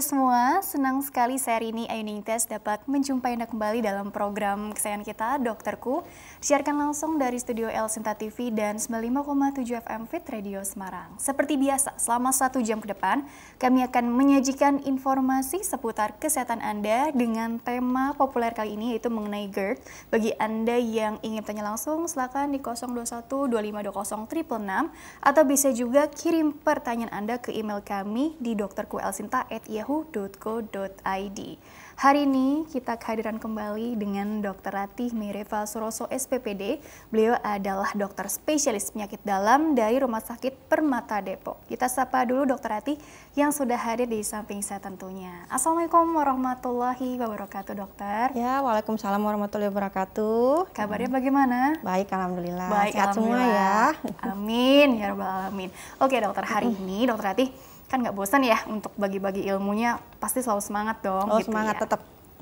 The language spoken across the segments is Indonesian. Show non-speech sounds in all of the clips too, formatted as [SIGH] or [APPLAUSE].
semua, senang sekali saya Rini Tes dapat menjumpai Anda kembali dalam program kesayangan kita, Dokterku. Siarkan langsung dari studio El Sinta TV dan 95,7 FM Fit Radio Semarang. Seperti biasa, selama satu jam ke depan, kami akan menyajikan informasi seputar kesehatan Anda dengan tema populer kali ini yaitu mengenai GERD. Bagi Anda yang ingin tanya langsung, silakan di 021 2520 atau bisa juga kirim pertanyaan Anda ke email kami di dokterku yahoo.co.id. Hari ini kita kehadiran kembali dengan Dr. Ratih Mireva Suroso SPPD. Beliau adalah dokter spesialis penyakit dalam dari Rumah Sakit Permata Depok. Kita sapa dulu Dr. Ratih yang sudah hadir di samping saya tentunya. Assalamualaikum warahmatullahi wabarakatuh dokter. Ya, Waalaikumsalam warahmatullahi wabarakatuh. Kabarnya bagaimana? Baik, Alhamdulillah. Baik, Sehat alhamdulillah. semua ya. Amin, ya Rabbal Alamin. Oke dokter, hari ini Dokter Ratih kan nggak bosan ya untuk bagi-bagi ilmunya pasti selalu semangat dong. Oh gitu semangat ya. tá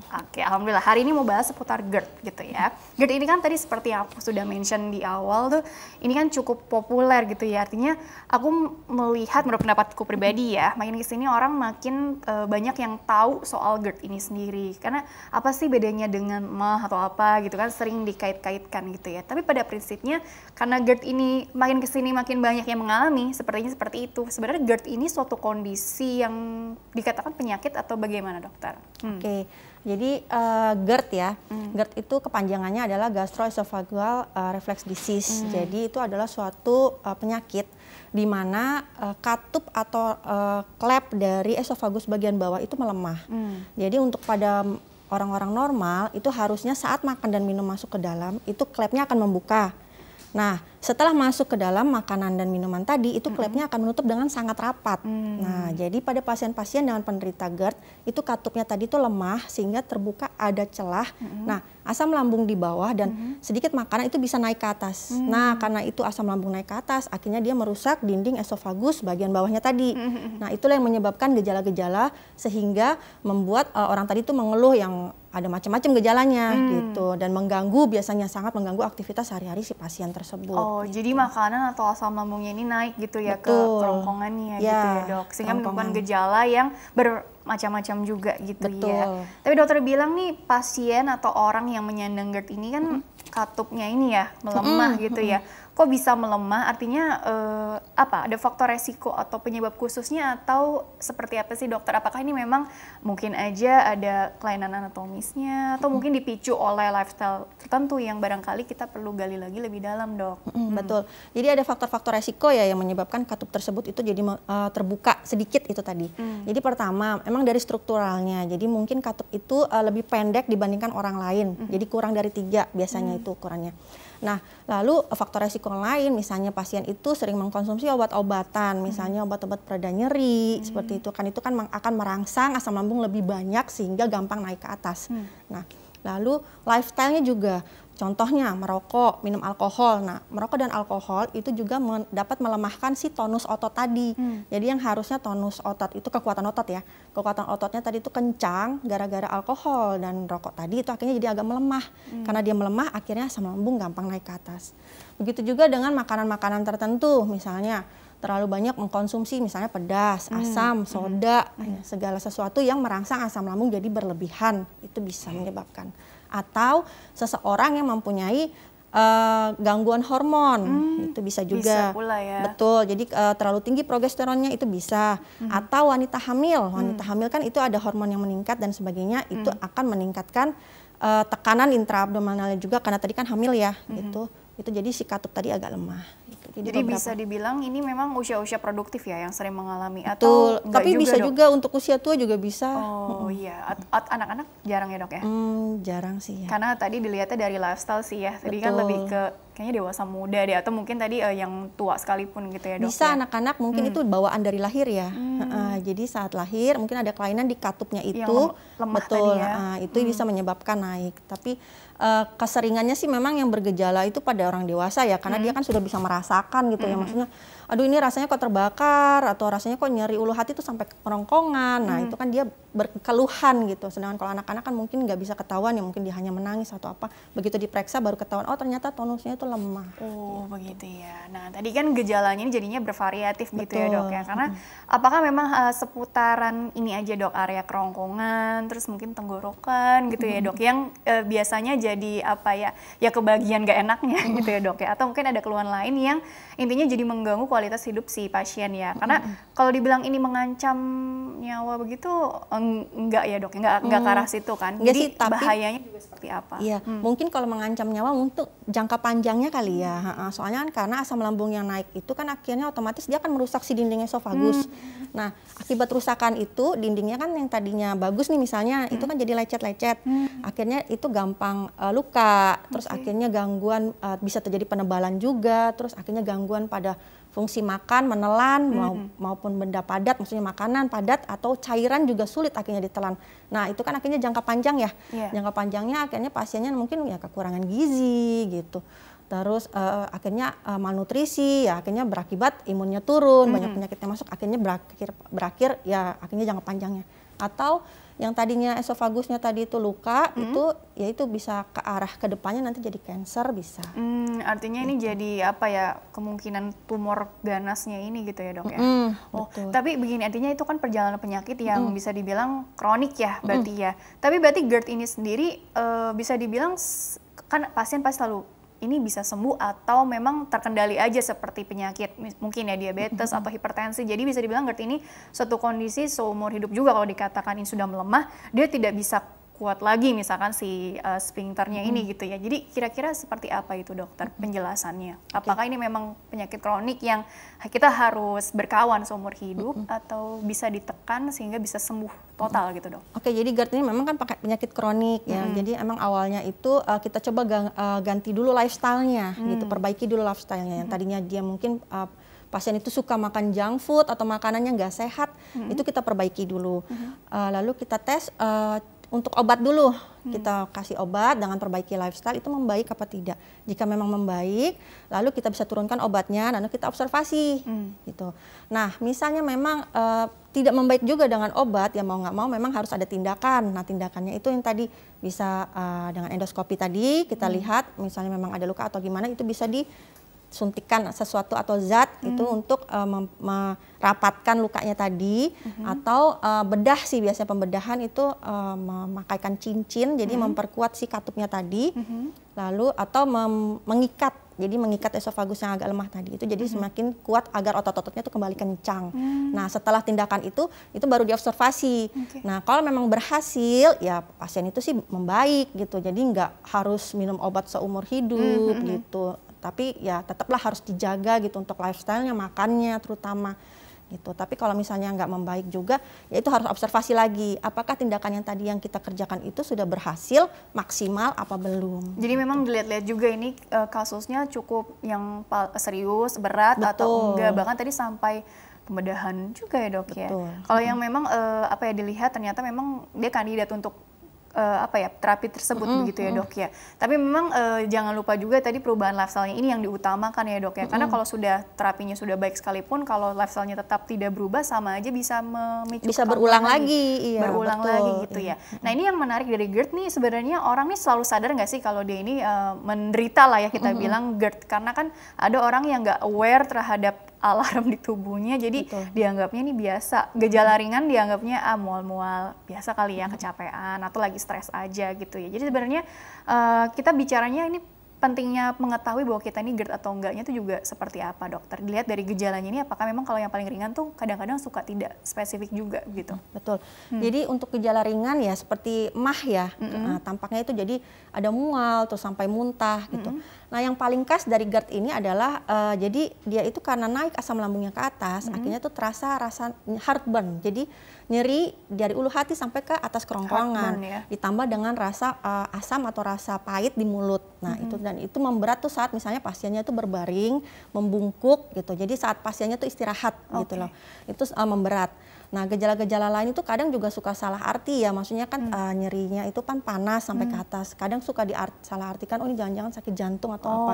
Oke, alhamdulillah. Hari ini mau bahas seputar GERD gitu ya. GERD ini kan tadi seperti yang aku sudah mention di awal tuh, ini kan cukup populer gitu ya. Artinya aku melihat menurut pendapatku pribadi ya, makin sini orang makin uh, banyak yang tahu soal GERD ini sendiri. Karena apa sih bedanya dengan mah atau apa gitu kan sering dikait-kaitkan gitu ya. Tapi pada prinsipnya karena GERD ini makin ke sini makin banyak yang mengalami, sepertinya seperti itu. Sebenarnya GERD ini suatu kondisi yang dikatakan penyakit atau bagaimana dokter? Hmm. Oke. Okay jadi uh, GERD ya, mm. GERD itu kepanjangannya adalah gastroesophageal uh, eh, reflux disease. Mm. Jadi itu adalah suatu uh, penyakit di mana uh, katup atau uh, klep dari esofagus bagian bawah itu melemah. Mm. Jadi untuk pada orang-orang normal itu harusnya saat makan dan minum masuk ke dalam itu klepnya akan membuka. Nah, setelah masuk ke dalam makanan dan minuman tadi, itu klepnya akan menutup dengan sangat rapat. Hmm. Nah, jadi pada pasien-pasien dengan penderita GERD, itu katupnya tadi itu lemah sehingga terbuka ada celah. Hmm. Nah, asam lambung di bawah dan hmm. sedikit makanan itu bisa naik ke atas. Hmm. Nah, karena itu asam lambung naik ke atas, akhirnya dia merusak dinding esofagus bagian bawahnya tadi. Hmm. Nah, itulah yang menyebabkan gejala-gejala sehingga membuat uh, orang tadi itu mengeluh yang ada macam-macam gejalanya hmm. gitu dan mengganggu biasanya sangat mengganggu aktivitas sehari-hari si pasien tersebut. Oh, gitu. jadi makanan atau asam lambungnya ini naik gitu ya Betul. ke kerongkongannya ya, iya, gitu ya, Dok. Sehingga menimbulkan gejala yang bermacam-macam juga gitu ya. Betul. ya. Tapi dokter bilang nih pasien atau orang yang menyandang GERD ini kan hmm katupnya ini ya melemah mm. gitu ya. Kok bisa melemah? Artinya uh, apa? Ada faktor resiko atau penyebab khususnya atau seperti apa sih dokter? Apakah ini memang mungkin aja ada kelainan anatomisnya atau mm. mungkin dipicu oleh lifestyle tertentu yang barangkali kita perlu gali lagi lebih dalam, Dok? Mm, mm. Betul. Jadi ada faktor-faktor resiko ya yang menyebabkan katup tersebut itu jadi uh, terbuka sedikit itu tadi. Mm. Jadi pertama, emang dari strukturalnya. Jadi mungkin katup itu uh, lebih pendek dibandingkan orang lain. Mm. Jadi kurang dari tiga biasanya itu ukurannya. Nah, lalu faktor resiko lain misalnya pasien itu sering mengkonsumsi obat-obatan, hmm. misalnya obat-obat pereda nyeri, hmm. seperti itu kan itu kan akan merangsang asam lambung lebih banyak sehingga gampang naik ke atas. Hmm. Nah, lalu lifestyle-nya juga Contohnya merokok, minum alkohol. Nah, merokok dan alkohol itu juga dapat melemahkan si tonus otot tadi. Hmm. Jadi yang harusnya tonus otot itu kekuatan otot ya. Kekuatan ototnya tadi itu kencang gara-gara alkohol dan rokok tadi itu akhirnya jadi agak melemah. Hmm. Karena dia melemah akhirnya asam lambung gampang naik ke atas. Begitu juga dengan makanan-makanan tertentu misalnya terlalu banyak mengkonsumsi misalnya pedas, hmm. asam, hmm. soda, hmm. Ya, segala sesuatu yang merangsang asam lambung jadi berlebihan itu bisa menyebabkan atau seseorang yang mempunyai uh, gangguan hormon hmm, itu bisa juga bisa pula ya. betul jadi uh, terlalu tinggi progesteronnya itu bisa hmm. atau wanita hamil hmm. wanita hmm. hamil kan itu ada hormon yang meningkat dan sebagainya hmm. itu akan meningkatkan uh, tekanan intraabdominalnya juga karena tadi kan hamil ya hmm. itu itu jadi si katup tadi agak lemah jadi, Jadi bisa dibilang ini memang usia-usia produktif ya yang sering mengalami Betul. atau tapi juga bisa dok? juga untuk usia tua juga bisa. Oh hmm. iya, anak-anak jarang ya dok ya? Hmm, jarang sih ya. Karena tadi dilihatnya dari lifestyle sih ya. Tadi Betul. kan lebih ke kayaknya dewasa muda deh atau mungkin tadi uh, yang tua sekalipun gitu ya dok bisa ya? anak-anak ya? mungkin hmm. itu bawaan dari lahir ya hmm. uh, jadi saat lahir mungkin ada kelainan di katupnya itu yang lemah betul tadi ya. uh, itu hmm. bisa menyebabkan naik tapi uh, keseringannya sih memang yang bergejala itu pada orang dewasa ya karena hmm. dia kan sudah bisa merasakan gitu ya, hmm. ya maksudnya aduh ini rasanya kok terbakar atau rasanya kok nyeri ulu hati itu sampai kerongkongan nah hmm. itu kan dia berkeluhan gitu sedangkan kalau anak-anak kan mungkin nggak bisa ketahuan ya mungkin dia hanya menangis atau apa begitu diperiksa baru ketahuan oh ternyata tonusnya itu lemah oh gitu. begitu ya nah tadi kan gejalanya ini jadinya bervariatif Betul. gitu ya dok ya karena hmm. apakah memang uh, seputaran ini aja dok area kerongkongan terus mungkin tenggorokan gitu hmm. ya dok yang uh, biasanya jadi apa ya ya kebagian gak enaknya [LAUGHS] gitu ya dok ya atau mungkin ada keluhan lain yang intinya jadi mengganggu kualitas hidup si pasien ya. Karena mm-hmm. kalau dibilang ini mengancam nyawa begitu enggak ya dok, enggak enggak ke arah mm. situ kan. Enggak jadi sih, tapi, bahayanya juga seperti apa? Iya, hmm. mungkin kalau mengancam nyawa untuk jangka panjangnya kali ya. Hmm. Soalnya kan karena asam lambung yang naik itu kan akhirnya otomatis dia akan merusak si dindingnya esofagus. Hmm. Nah, akibat rusakan itu dindingnya kan yang tadinya bagus nih misalnya hmm. itu kan jadi lecet-lecet. Hmm. Akhirnya itu gampang uh, luka, terus okay. akhirnya gangguan uh, bisa terjadi penebalan juga, terus akhirnya gangguan gangguan pada fungsi makan, menelan mm -hmm. maupun benda padat, maksudnya makanan padat atau cairan juga sulit akhirnya ditelan. Nah itu kan akhirnya jangka panjang ya, yeah. jangka panjangnya akhirnya pasiennya mungkin ya kekurangan gizi gitu, terus uh, akhirnya uh, malnutrisi, ya akhirnya berakibat imunnya turun, mm -hmm. banyak penyakitnya masuk, akhirnya berakhir berakhir ya akhirnya jangka panjangnya atau yang tadinya esofagusnya tadi itu luka hmm. itu ya itu bisa ke arah ke depannya nanti jadi cancer bisa. Hmm, artinya gitu. ini jadi apa ya kemungkinan tumor ganasnya ini gitu ya dok ya. Mm hmm, oh betul. tapi begini artinya itu kan perjalanan penyakit yang mm. bisa dibilang kronik ya berarti mm. ya. Tapi berarti GERD ini sendiri uh, bisa dibilang kan pasien pasti selalu ini bisa sembuh atau memang terkendali aja seperti penyakit mungkin ya diabetes mm-hmm. atau hipertensi. Jadi bisa dibilang GERD ini suatu kondisi seumur hidup juga kalau dikatakan ini sudah melemah, dia tidak bisa kuat lagi misalkan si uh, sphincternya hmm. ini gitu ya. Jadi kira-kira seperti apa itu dokter penjelasannya? Okay. Apakah ini memang penyakit kronik yang kita harus berkawan seumur hidup hmm. atau bisa ditekan sehingga bisa sembuh total hmm. gitu dok? Oke, okay, jadi GERD ini memang kan pakai penyakit kronik ya. Hmm. Jadi emang awalnya itu uh, kita coba gang, uh, ganti dulu lifestyle-nya hmm. gitu, mm. perbaiki dulu lifestyle-nya yang tadinya dia mungkin uh, pasien itu suka makan junk food atau makanannya nggak sehat, -hmm. itu kita perbaiki dulu. -hmm. uh, lalu kita tes uh, untuk obat dulu hmm. kita kasih obat dengan perbaiki lifestyle itu membaik apa tidak jika memang membaik lalu kita bisa turunkan obatnya lalu kita observasi hmm. gitu nah misalnya memang uh, tidak membaik juga dengan obat ya mau nggak mau memang harus ada tindakan nah tindakannya itu yang tadi bisa uh, dengan endoskopi tadi kita hmm. lihat misalnya memang ada luka atau gimana itu bisa di suntikan sesuatu atau zat hmm. itu untuk uh, merapatkan lukanya tadi hmm. atau uh, bedah sih biasanya pembedahan itu uh, memakaikan cincin jadi hmm. memperkuat si katupnya tadi hmm. lalu atau mengikat jadi mengikat esofagus yang agak lemah tadi itu jadi -hmm. semakin kuat agar otot-ototnya itu kembali kencang. hmm. Nah setelah tindakan itu itu baru diobservasi. Okay. Nah kalau memang berhasil ya pasien itu sih membaik gitu jadi nggak harus minum obat seumur hidup -hmm. hmm, hmm. gitu tapi ya tetaplah harus dijaga gitu untuk lifestylenya makannya terutama gitu tapi kalau misalnya nggak membaik juga ya itu harus observasi lagi apakah tindakan yang tadi yang kita kerjakan itu sudah berhasil maksimal apa belum jadi gitu. memang dilihat-lihat juga ini eh, kasusnya cukup yang serius berat Betul. atau enggak bahkan tadi sampai pembedahan juga ya dok ya. Betul. ya kalau hmm. yang memang eh, apa ya dilihat ternyata memang dia kandidat untuk uh, apa ya terapi tersebut mm -hmm. begitu ya dok ya. Tapi memang uh, jangan lupa juga tadi perubahan lifestyle-nya ini yang diutamakan ya dok ya. Mm -hmm. Karena kalau sudah terapinya sudah baik sekalipun kalau lifestyle-nya tetap tidak berubah sama aja bisa memicu bisa berulang lagi, iya, berulang betul. lagi gitu iya. ya. Nah ini yang menarik dari GERD nih sebenarnya orang nih selalu sadar nggak sih kalau dia ini uh, menderita lah ya kita mm -hmm. bilang GERD karena kan ada orang yang nggak aware terhadap alarm di tubuhnya jadi Betul. dianggapnya ini biasa gejala ringan dianggapnya ah mual-mual biasa kali ya hmm. kecapean atau lagi stres aja gitu ya jadi sebenarnya uh, kita bicaranya ini pentingnya mengetahui bahwa kita ini GERD atau enggaknya itu juga seperti apa dokter dilihat dari gejalanya ini apakah memang kalau yang paling ringan tuh kadang-kadang suka tidak spesifik juga gitu hmm, betul hmm. jadi untuk gejala ringan ya seperti mah ya mm -hmm. nah, tampaknya itu jadi ada mual terus sampai muntah gitu mm -hmm. Nah, yang paling khas dari GERD ini adalah uh, jadi dia itu karena naik asam lambungnya ke atas, mm -hmm. akhirnya tuh terasa rasa heartburn. Jadi nyeri dari ulu hati sampai ke atas kerongkongan, ya. ditambah dengan rasa uh, asam atau rasa pahit di mulut. Nah, mm -hmm. itu mm-hmm. dan itu memberat tuh saat misalnya pasiennya itu berbaring, membungkuk gitu. Jadi saat pasiennya tuh istirahat okay. gitu loh. Itu uh, memberat. Nah, gejala-gejala lain itu kadang juga suka salah arti ya. Maksudnya kan hmm. uh, nyerinya itu kan panas sampai hmm. ke atas. Kadang suka diart salah artikan oh ini jangan-jangan sakit jantung atau oh. apa.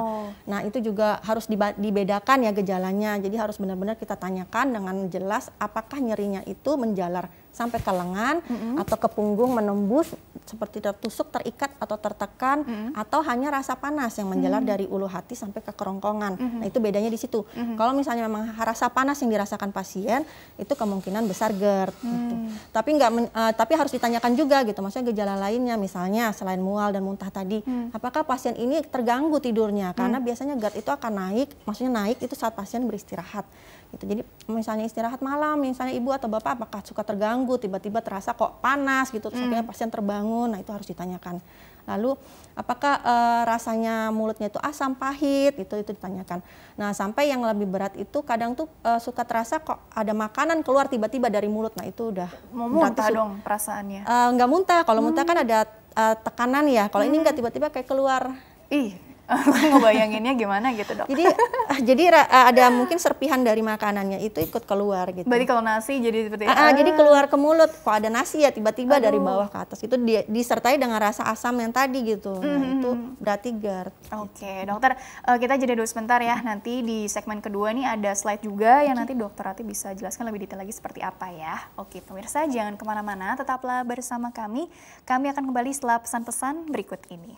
Nah, itu juga harus dibedakan ya gejalanya. Jadi harus benar-benar kita tanyakan dengan jelas apakah nyerinya itu menjalar sampai ke lengan mm -hmm. atau ke punggung menembus seperti tertusuk, terikat atau tertekan mm -hmm. atau hanya rasa panas yang menjalar mm -hmm. dari ulu hati sampai ke kerongkongan. Mm -hmm. Nah, itu bedanya di situ. Mm -hmm. Kalau misalnya memang rasa panas yang dirasakan pasien itu kemungkinan besar GERD mm -hmm. gitu. Tapi nggak uh, tapi harus ditanyakan juga gitu. Maksudnya gejala lainnya misalnya selain mual dan muntah tadi, mm -hmm. apakah pasien ini terganggu tidurnya? Karena mm -hmm. biasanya GERD itu akan naik, maksudnya naik itu saat pasien beristirahat. Gitu. Jadi misalnya istirahat malam, misalnya ibu atau bapak apakah suka terganggu, tiba-tiba terasa kok panas gitu, terus hmm. akhirnya pasien terbangun, nah itu harus ditanyakan. Lalu apakah e, rasanya mulutnya itu asam, pahit, itu itu ditanyakan. Nah sampai yang lebih berat itu kadang tuh e, suka terasa kok ada makanan keluar tiba-tiba dari mulut, nah itu udah mau muntah dong perasaannya. E, nggak muntah, kalau hmm. muntah kan hmm. ada e, tekanan ya. Kalau hmm. ini nggak tiba-tiba kayak keluar. Ih, [LAUGHS] ngebayanginnya gimana gitu dok jadi ah, jadi ah, ada mungkin serpihan dari makanannya itu ikut keluar gitu berarti kalau nasi jadi seperti ah, ah, jadi ah. keluar ke mulut kalau ada nasi ya tiba-tiba dari bawah ke atas itu disertai dengan rasa asam yang tadi gitu mm-hmm. itu hmm. berarti GERD gitu. oke okay, gitu. dokter eh, kita jeda dulu sebentar ya nanti di segmen kedua nih ada slide juga yang nanti dokter nanti bisa jelaskan lebih detail lagi seperti apa ya oke pemirsa jangan kemana-mana tetaplah bersama kami kami akan kembali setelah pesan-pesan berikut ini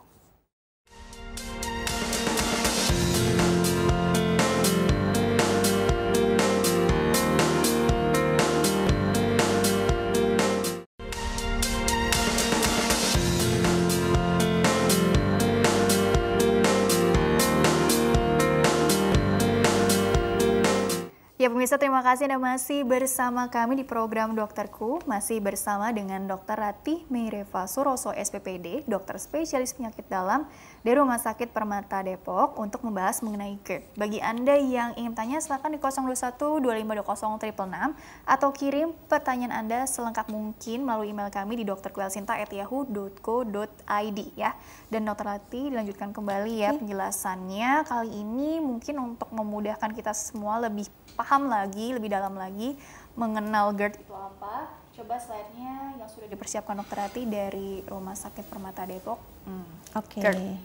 Ya pemirsa terima kasih Anda masih bersama kami di program Dokterku, masih bersama dengan Dr. Ratih Meireva Suroso SPPD, dokter spesialis penyakit dalam di Rumah Sakit Permata Depok untuk membahas mengenai GERD. Bagi Anda yang ingin tanya silakan di 021 2520 666 atau kirim pertanyaan Anda selengkap mungkin melalui email kami di dokterkuelsinta@yahoo.co.id ya. Dan Dr. Ratih dilanjutkan kembali ya penjelasannya kali ini mungkin untuk memudahkan kita semua lebih paham lagi lebih dalam lagi mengenal GERD itu apa Coba slide-nya yang sudah dipersiapkan dokter Ati dari Rumah Sakit Permata Depok. Hmm. Oke. Okay.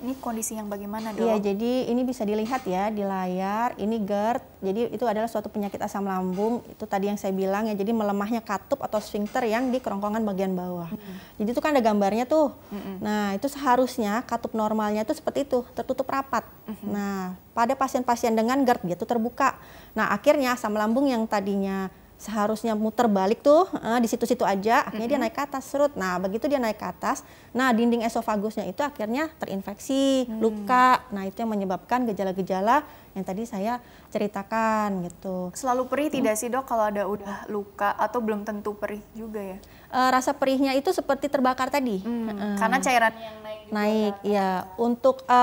Ini kondisi yang bagaimana iya, dok? Iya, jadi ini bisa dilihat ya di layar. Ini GERD, jadi itu adalah suatu penyakit asam lambung. Itu tadi yang saya bilang ya, jadi melemahnya katup atau sphincter yang di kerongkongan bagian bawah. Hmm. Jadi itu kan ada gambarnya tuh. Hmm. Nah, itu seharusnya katup normalnya itu seperti itu, tertutup rapat. Hmm. Nah, pada pasien-pasien dengan GERD dia tuh terbuka. Nah, akhirnya asam lambung yang tadinya seharusnya muter balik tuh eh, di situ-situ aja akhirnya mm -hmm. dia naik ke atas serut nah begitu dia naik ke atas nah dinding esofagusnya itu akhirnya terinfeksi hmm. luka nah itu yang menyebabkan gejala-gejala yang tadi saya ceritakan gitu selalu perih hmm. tidak sih dok kalau ada udah luka atau belum tentu perih juga ya e, rasa perihnya itu seperti terbakar tadi hmm. karena cairan yang naik naik ya untuk e,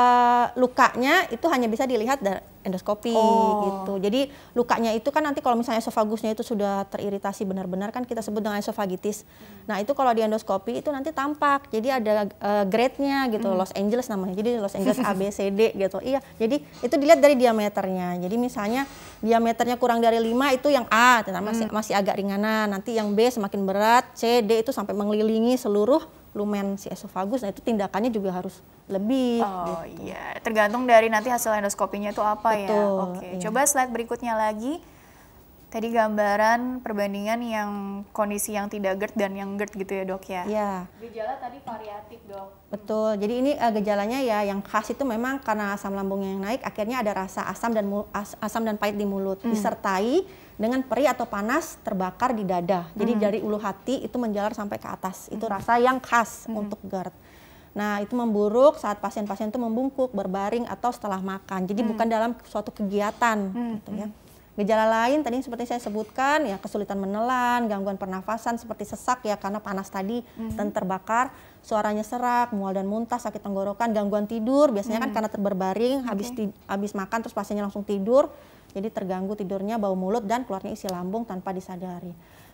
lukanya itu hanya bisa dilihat dari endoskopi oh. gitu. Jadi lukanya itu kan nanti kalau misalnya esofagusnya itu sudah teriritasi benar-benar kan kita sebut dengan esofagitis. Hmm. Nah itu kalau di endoskopi itu nanti tampak. Jadi ada uh, grade-nya gitu, hmm. Los Angeles namanya. Jadi Los Angeles [LAUGHS] A B C D gitu. Iya. Jadi itu dilihat dari diameternya. Jadi misalnya diameternya kurang dari 5 itu yang A, nah, masih hmm. masih agak ringanan. Nanti yang B semakin berat, C D itu sampai mengelilingi seluruh lumen si esofagus. Nah itu tindakannya juga harus lebih. Oh gitu. iya, tergantung dari nanti hasil endoskopinya itu apa ya. Betul, ya. Oke, okay. iya. coba slide berikutnya lagi. Tadi gambaran perbandingan yang kondisi yang tidak GERD dan yang GERD gitu ya dok ya? Iya. Gejala tadi variatif dok. Betul, jadi ini uh, gejalanya ya yang khas itu memang karena asam lambungnya yang naik akhirnya ada rasa asam dan asam dan pahit di mulut. Hmm. Disertai dengan perih atau panas terbakar di dada. Jadi hmm. dari ulu hati itu menjalar sampai ke atas. Itu hmm. rasa yang khas hmm. untuk GERD. Nah, itu memburuk saat pasien-pasien itu membungkuk, berbaring atau setelah makan. Jadi hmm. bukan dalam suatu kegiatan hmm. gitu ya. Hmm. Gejala lain tadi seperti saya sebutkan ya kesulitan menelan, gangguan pernafasan seperti sesak ya karena panas tadi hmm. dan terbakar, suaranya serak, mual dan muntah, sakit tenggorokan, gangguan tidur biasanya kan hmm. kan karena terberbaring okay. habis makan terus pasiennya langsung tidur jadi terganggu tidurnya, bau mulut, dan keluarnya isi lambung tanpa disadari.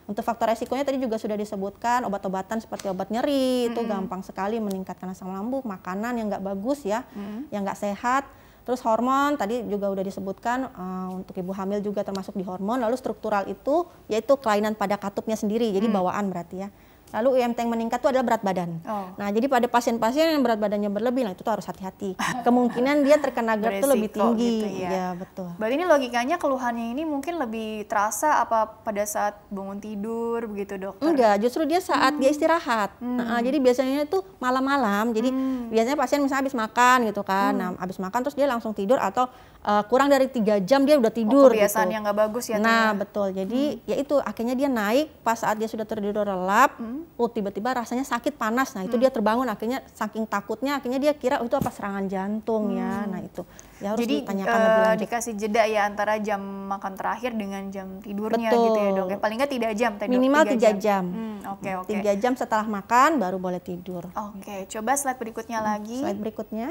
Untuk faktor resikonya tadi juga sudah disebutkan obat-obatan seperti obat nyeri mm -hmm. itu gampang sekali meningkatkan asam lambung, makanan yang nggak bagus ya, mm -hmm. yang nggak sehat, terus hormon tadi juga sudah disebutkan uh, untuk ibu hamil juga termasuk di hormon, lalu struktural itu yaitu kelainan pada katupnya sendiri, jadi mm -hmm. bawaan berarti ya. Lalu UMT yang meningkat itu adalah berat badan. Oh. Nah, jadi pada pasien-pasien yang berat badannya berlebih, nah itu tuh harus hati-hati. [LAUGHS] Kemungkinan dia terkena GERD itu lebih tinggi. Gitu ya. ya, betul. Berarti ini logikanya keluhannya ini mungkin lebih terasa apa pada saat bangun tidur begitu, dokter? Enggak, justru dia saat hmm. dia istirahat. Hmm. Nah, ah, jadi biasanya itu malam-malam. Jadi hmm. biasanya pasien misalnya habis makan gitu kan. Hmm. Nah, habis makan terus dia langsung tidur atau uh, kurang dari tiga jam dia udah oh, tidur. Oh, kebiasaan gitu. yang nggak bagus ya. Nah ternyata. betul. Jadi hmm. ya itu akhirnya dia naik pas saat dia sudah tertidur lelap, hmm. oh tiba-tiba rasanya sakit panas. Nah itu hmm. dia terbangun akhirnya saking takutnya akhirnya dia kira oh, itu apa serangan jantung ya. hmm. ya. Nah itu ya harus Jadi, ditanyakan ee, eh, lebih dikasih jeda ya antara jam makan terakhir dengan jam tidurnya betul. gitu ya dok. Ya, paling nggak tidak jam. Tadi Minimal tiga jam. jam. Hmm, oke okay, oke. Okay. Tiga jam setelah makan baru boleh tidur. Oke. Okay. Coba slide berikutnya hmm. lagi. Slide berikutnya.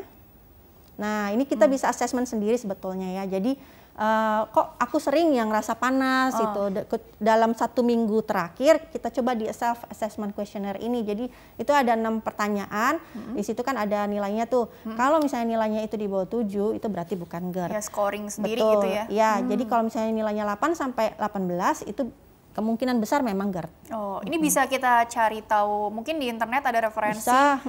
Nah, ini kita hmm. bisa assessment sendiri sebetulnya ya. Jadi uh, kok aku sering yang rasa panas oh. itu dalam satu minggu terakhir kita coba di self assessment questionnaire ini. Jadi itu ada enam pertanyaan. Hmm. Di situ kan ada nilainya tuh. Hmm. Kalau misalnya nilainya itu di bawah tujuh itu berarti bukan GERD. Ya scoring sendiri Betul. gitu ya. Ya, hmm. jadi kalau misalnya nilainya 8 sampai 18 itu kemungkinan besar memang GERD. Oh, ini -hmm. bisa kita cari tahu mungkin di internet ada referensi. Bisa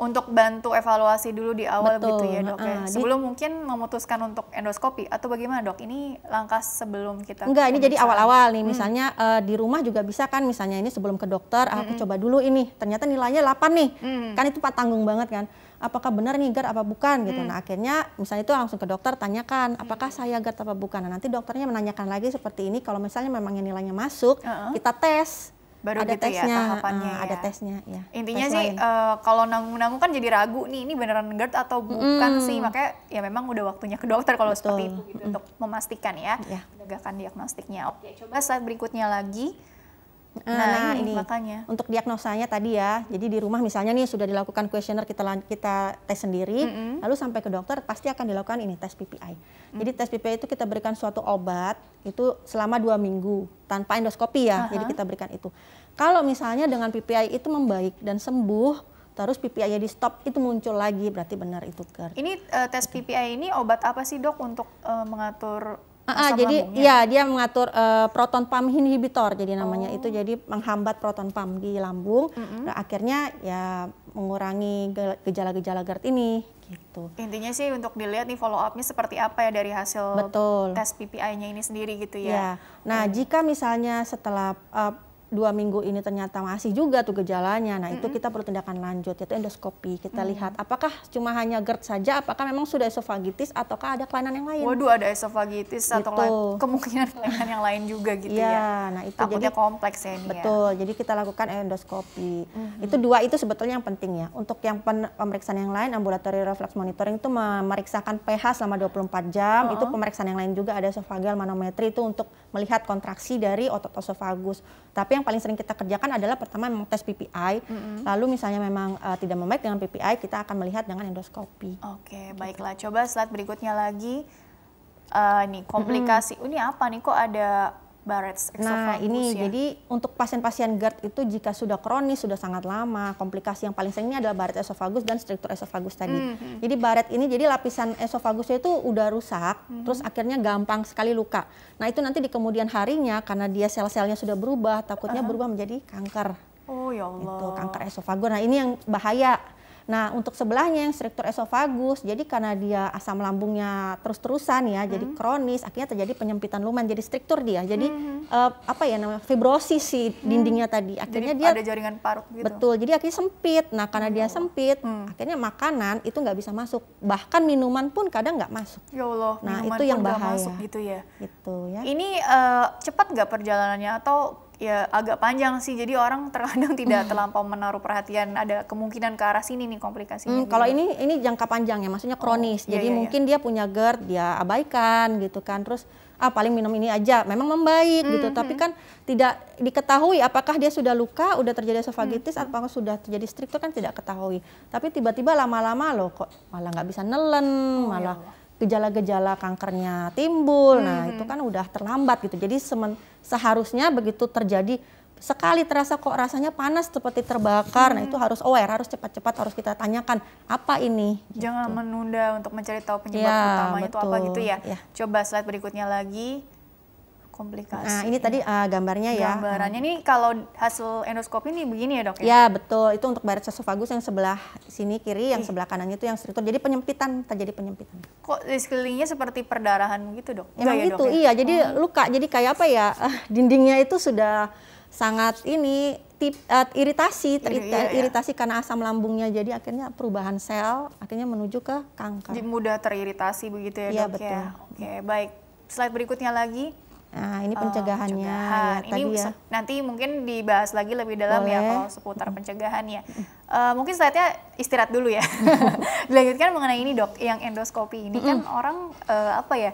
untuk bantu evaluasi dulu di awal Betul. gitu ya dok ya. Ah, sebelum di, mungkin memutuskan untuk endoskopi atau bagaimana dok? Ini langkah sebelum kita Enggak, ini jadi awal-awal nih. Hmm. Misalnya hmm. uh, di rumah juga bisa kan misalnya ini sebelum ke dokter ah, hmm. aku coba dulu ini. Ternyata nilainya 8 nih. Hmm. Kan itu Pak tanggung banget kan. Apakah benar nih GERD apa bukan gitu. Hmm. Nah, akhirnya misalnya itu langsung ke dokter tanyakan apakah hmm. saya GERD apa bukan. Nah, nanti dokternya menanyakan lagi seperti ini kalau misalnya memangnya nilainya masuk, uh -uh. kita tes Baru ada gitu ya tesnya, eh, ya tahapannya. Uh, ya. Ada tesnya ya. Intinya tes sih uh, kalau nanggung-nanggung kan jadi ragu nih ini beneran GERD atau bukan mm. sih. Makanya ya memang udah waktunya ke dokter kalau seperti itu gitu mm. untuk memastikan ya, ya. penegakan diagnostiknya. Oke, coba slide berikutnya lagi. Nah, nah ini, nah, ini makanya. Untuk diagnosanya tadi ya, jadi di rumah misalnya nih sudah dilakukan kuesioner kita kita tes sendiri, mm -hmm. lalu sampai ke dokter pasti akan dilakukan ini tes PPI. Mm -hmm. Jadi tes PPI itu kita berikan suatu obat itu selama dua minggu tanpa endoskopi ya, uh -huh. jadi kita berikan itu. Kalau misalnya dengan PPI itu membaik dan sembuh, terus PPI-nya di stop itu muncul lagi berarti benar itu ker. Ini uh, tes PPI ini obat apa sih dok untuk uh, mengatur Uh, jadi lambungnya. ya dia mengatur uh, proton pump inhibitor jadi namanya oh. itu jadi menghambat proton pump di lambung. Mm-hmm. akhirnya ya mengurangi gejala-gejala GERD ini gitu. Intinya sih untuk dilihat nih follow up upnya seperti apa ya dari hasil Betul. tes PPI-nya ini sendiri gitu ya. ya. Nah, mm. jika misalnya setelah uh, dua minggu ini ternyata masih juga tuh gejalanya, nah mm -hmm. itu kita perlu tindakan lanjut yaitu endoskopi. Kita mm -hmm. lihat apakah cuma hanya GERD saja, apakah memang sudah esofagitis ataukah ada kelainan yang lain. Waduh ada esofagitis gitu. atau kemungkinan [LAUGHS] kelainan yang lain juga gitu ya. ya. Nah itu Takutnya jadi kompleks ya ini ya. Betul, ya. jadi kita lakukan endoskopi. Mm -hmm. Itu dua itu sebetulnya yang penting ya. Untuk yang pemeriksaan yang lain, ambulatory reflux monitoring itu memeriksakan pH selama 24 jam. Uh Itu pemeriksaan yang lain juga ada esofageal manometri itu untuk melihat kontraksi dari otot esofagus. Tapi yang paling sering kita kerjakan adalah pertama memang tes PPI. Mm-hmm. Lalu misalnya memang uh, tidak membaik dengan PPI, kita akan melihat dengan endoskopi. Oke, okay, gitu. baiklah. Coba slide berikutnya lagi. Uh, nih komplikasi. Mm-hmm. Ini apa nih? Kok ada Barrett's nah, esophagus. Nah ini ya? jadi untuk pasien-pasien GERD itu jika sudah kronis sudah sangat lama, komplikasi yang paling sering ini adalah Barrett's esophagus dan struktur esophagus tadi. Mm -hmm. Jadi Barrett ini jadi lapisan esophagusnya itu udah rusak, mm -hmm. terus akhirnya gampang sekali luka. Nah itu nanti di kemudian harinya karena dia sel-selnya sudah berubah, takutnya uh -huh. berubah menjadi kanker. Oh ya Allah. Itu kanker esofagus. Nah ini yang bahaya Nah, untuk sebelahnya yang struktur esofagus, jadi karena dia asam lambungnya terus-terusan ya, hmm. jadi kronis, akhirnya terjadi penyempitan lumen, jadi struktur dia. Jadi hmm. uh, apa ya namanya fibrosis si hmm. dindingnya hmm. tadi. Akhirnya jadi dia ada jaringan gitu. Betul. Jadi akhirnya sempit. Nah, karena hmm. dia sempit, hmm. akhirnya makanan itu nggak bisa masuk. Bahkan minuman pun kadang nggak masuk. Ya Allah. Nah, itu yang bahaya. Masuk gitu ya. Gitu ya. Ini uh, cepat nggak perjalanannya atau ya agak panjang sih. Jadi orang terkadang [LAUGHS] tidak terlampau menaruh perhatian ada kemungkinan ke arah sini nih komplikasinya. Hmm, kalau ini ini jangka panjang ya, maksudnya oh, kronis. Oh, Jadi iya, iya, mungkin dia punya GERD dia abaikan gitu kan. Terus ah paling minum ini aja memang membaik gitu. -hmm. gitu tapi hmm. kan tidak diketahui apakah dia sudah luka udah terjadi esofagitis mm -hmm. atau sudah terjadi striktur kan tidak ketahui tapi tiba-tiba lama-lama loh kok malah nggak bisa nelen oh, ya malah iya gejala-gejala kankernya timbul. Hmm. Nah, hmm. itu kan udah terlambat gitu. Jadi semen, seharusnya begitu terjadi sekali terasa kok rasanya panas seperti terbakar. Nah hmm. Nah, itu harus aware, harus cepat-cepat harus kita tanyakan apa ini. Gitu. Jangan menunda untuk mencari tahu penyebab ya, utama betul. itu apa gitu ya. ya. Coba slide berikutnya lagi komplikasi. Nah, ini tadi uh, gambarnya ya. Gambarannya ini hmm. kalau hasil endoskopi ini begini ya, Dok ya? Ya, betul. Itu untuk barat esofagus yang sebelah sini kiri, yang Ih. sebelah kanannya itu yang struktur Jadi penyempitan, terjadi penyempitan. Kok di sekelilingnya seperti perdarahan gitu, Dok? Emang ya, gitu, ya? iya. Jadi hmm. luka, jadi kayak apa ya? Uh, dindingnya itu sudah sangat ini tip, uh, iritasi, iya, ter, iya, iya. iritasi karena asam lambungnya, jadi akhirnya perubahan sel, akhirnya menuju ke kanker. Jadi mudah teriritasi begitu ya, iya, ya dok betul. ya. Oke, okay, baik. Slide berikutnya lagi. Nah, ini eh, pencegahannya. Oh, pencegahan. ya, ini tadi ya. nanti mungkin dibahas lagi lebih dalam ya Boleh. ya kalau seputar pencegahan ya. Uh, mungkin saatnya istirahat dulu ya. [LAUGHS] Dilanjutkan mengenai ini dok, yang endoskopi ini mm -hmm. kan orang uh, apa ya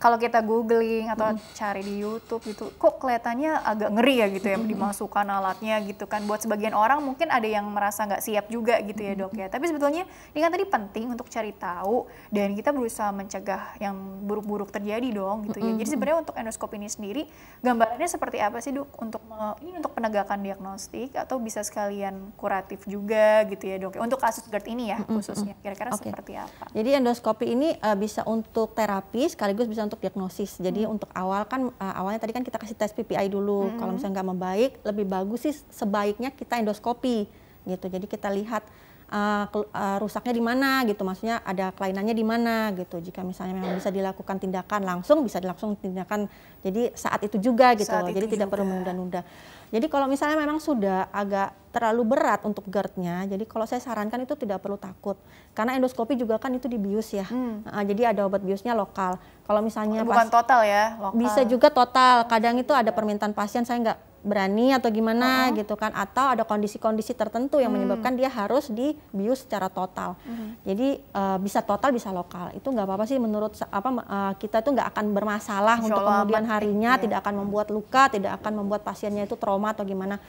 kalau kita googling atau hmm. cari di YouTube gitu, kok kelihatannya agak ngeri ya gitu ya hmm. dimasukkan alatnya gitu kan. Buat sebagian orang mungkin ada yang merasa nggak siap juga gitu ya dok ya. Tapi sebetulnya ini kan tadi penting untuk cari tahu dan kita berusaha mencegah yang buruk-buruk terjadi dong gitu ya. Jadi sebenarnya untuk endoskopi ini sendiri gambarannya seperti apa sih dok? Untuk ini untuk penegakan diagnostik atau bisa sekalian kuratif juga gitu ya dok? Untuk kasus GERD ini ya khususnya kira-kira okay. seperti apa? Jadi endoskopi ini uh, bisa untuk terapi sekaligus bisa untuk diagnosis. Jadi hmm. untuk awal kan uh, awalnya tadi kan kita kasih tes PPI dulu. Hmm. Kalau misalnya nggak membaik, lebih bagus sih sebaiknya kita endoskopi gitu. Jadi kita lihat uh, uh, rusaknya di mana gitu. Maksudnya ada kelainannya di mana gitu. Jika misalnya memang bisa dilakukan tindakan langsung, bisa dilakukan tindakan. Jadi saat itu juga gitu. Saat Jadi tidak perlu menunda-nunda. Jadi kalau misalnya memang sudah agak terlalu berat untuk GERD-nya, jadi kalau saya sarankan itu tidak perlu takut. Karena endoskopi juga kan itu dibius ya, hmm. nah, jadi ada obat biusnya lokal. Kalau misalnya oh, bukan total ya, lokal. bisa juga total. Kadang itu ada permintaan pasien saya nggak berani atau gimana uh -huh. gitu kan atau ada kondisi-kondisi tertentu yang hmm. menyebabkan dia harus dibius secara total uh -huh. jadi uh, bisa total bisa lokal itu nggak apa-apa sih menurut apa uh, kita itu nggak akan bermasalah Insya untuk Allah, kemudian harinya iya. tidak akan membuat luka tidak akan membuat pasiennya itu trauma atau gimana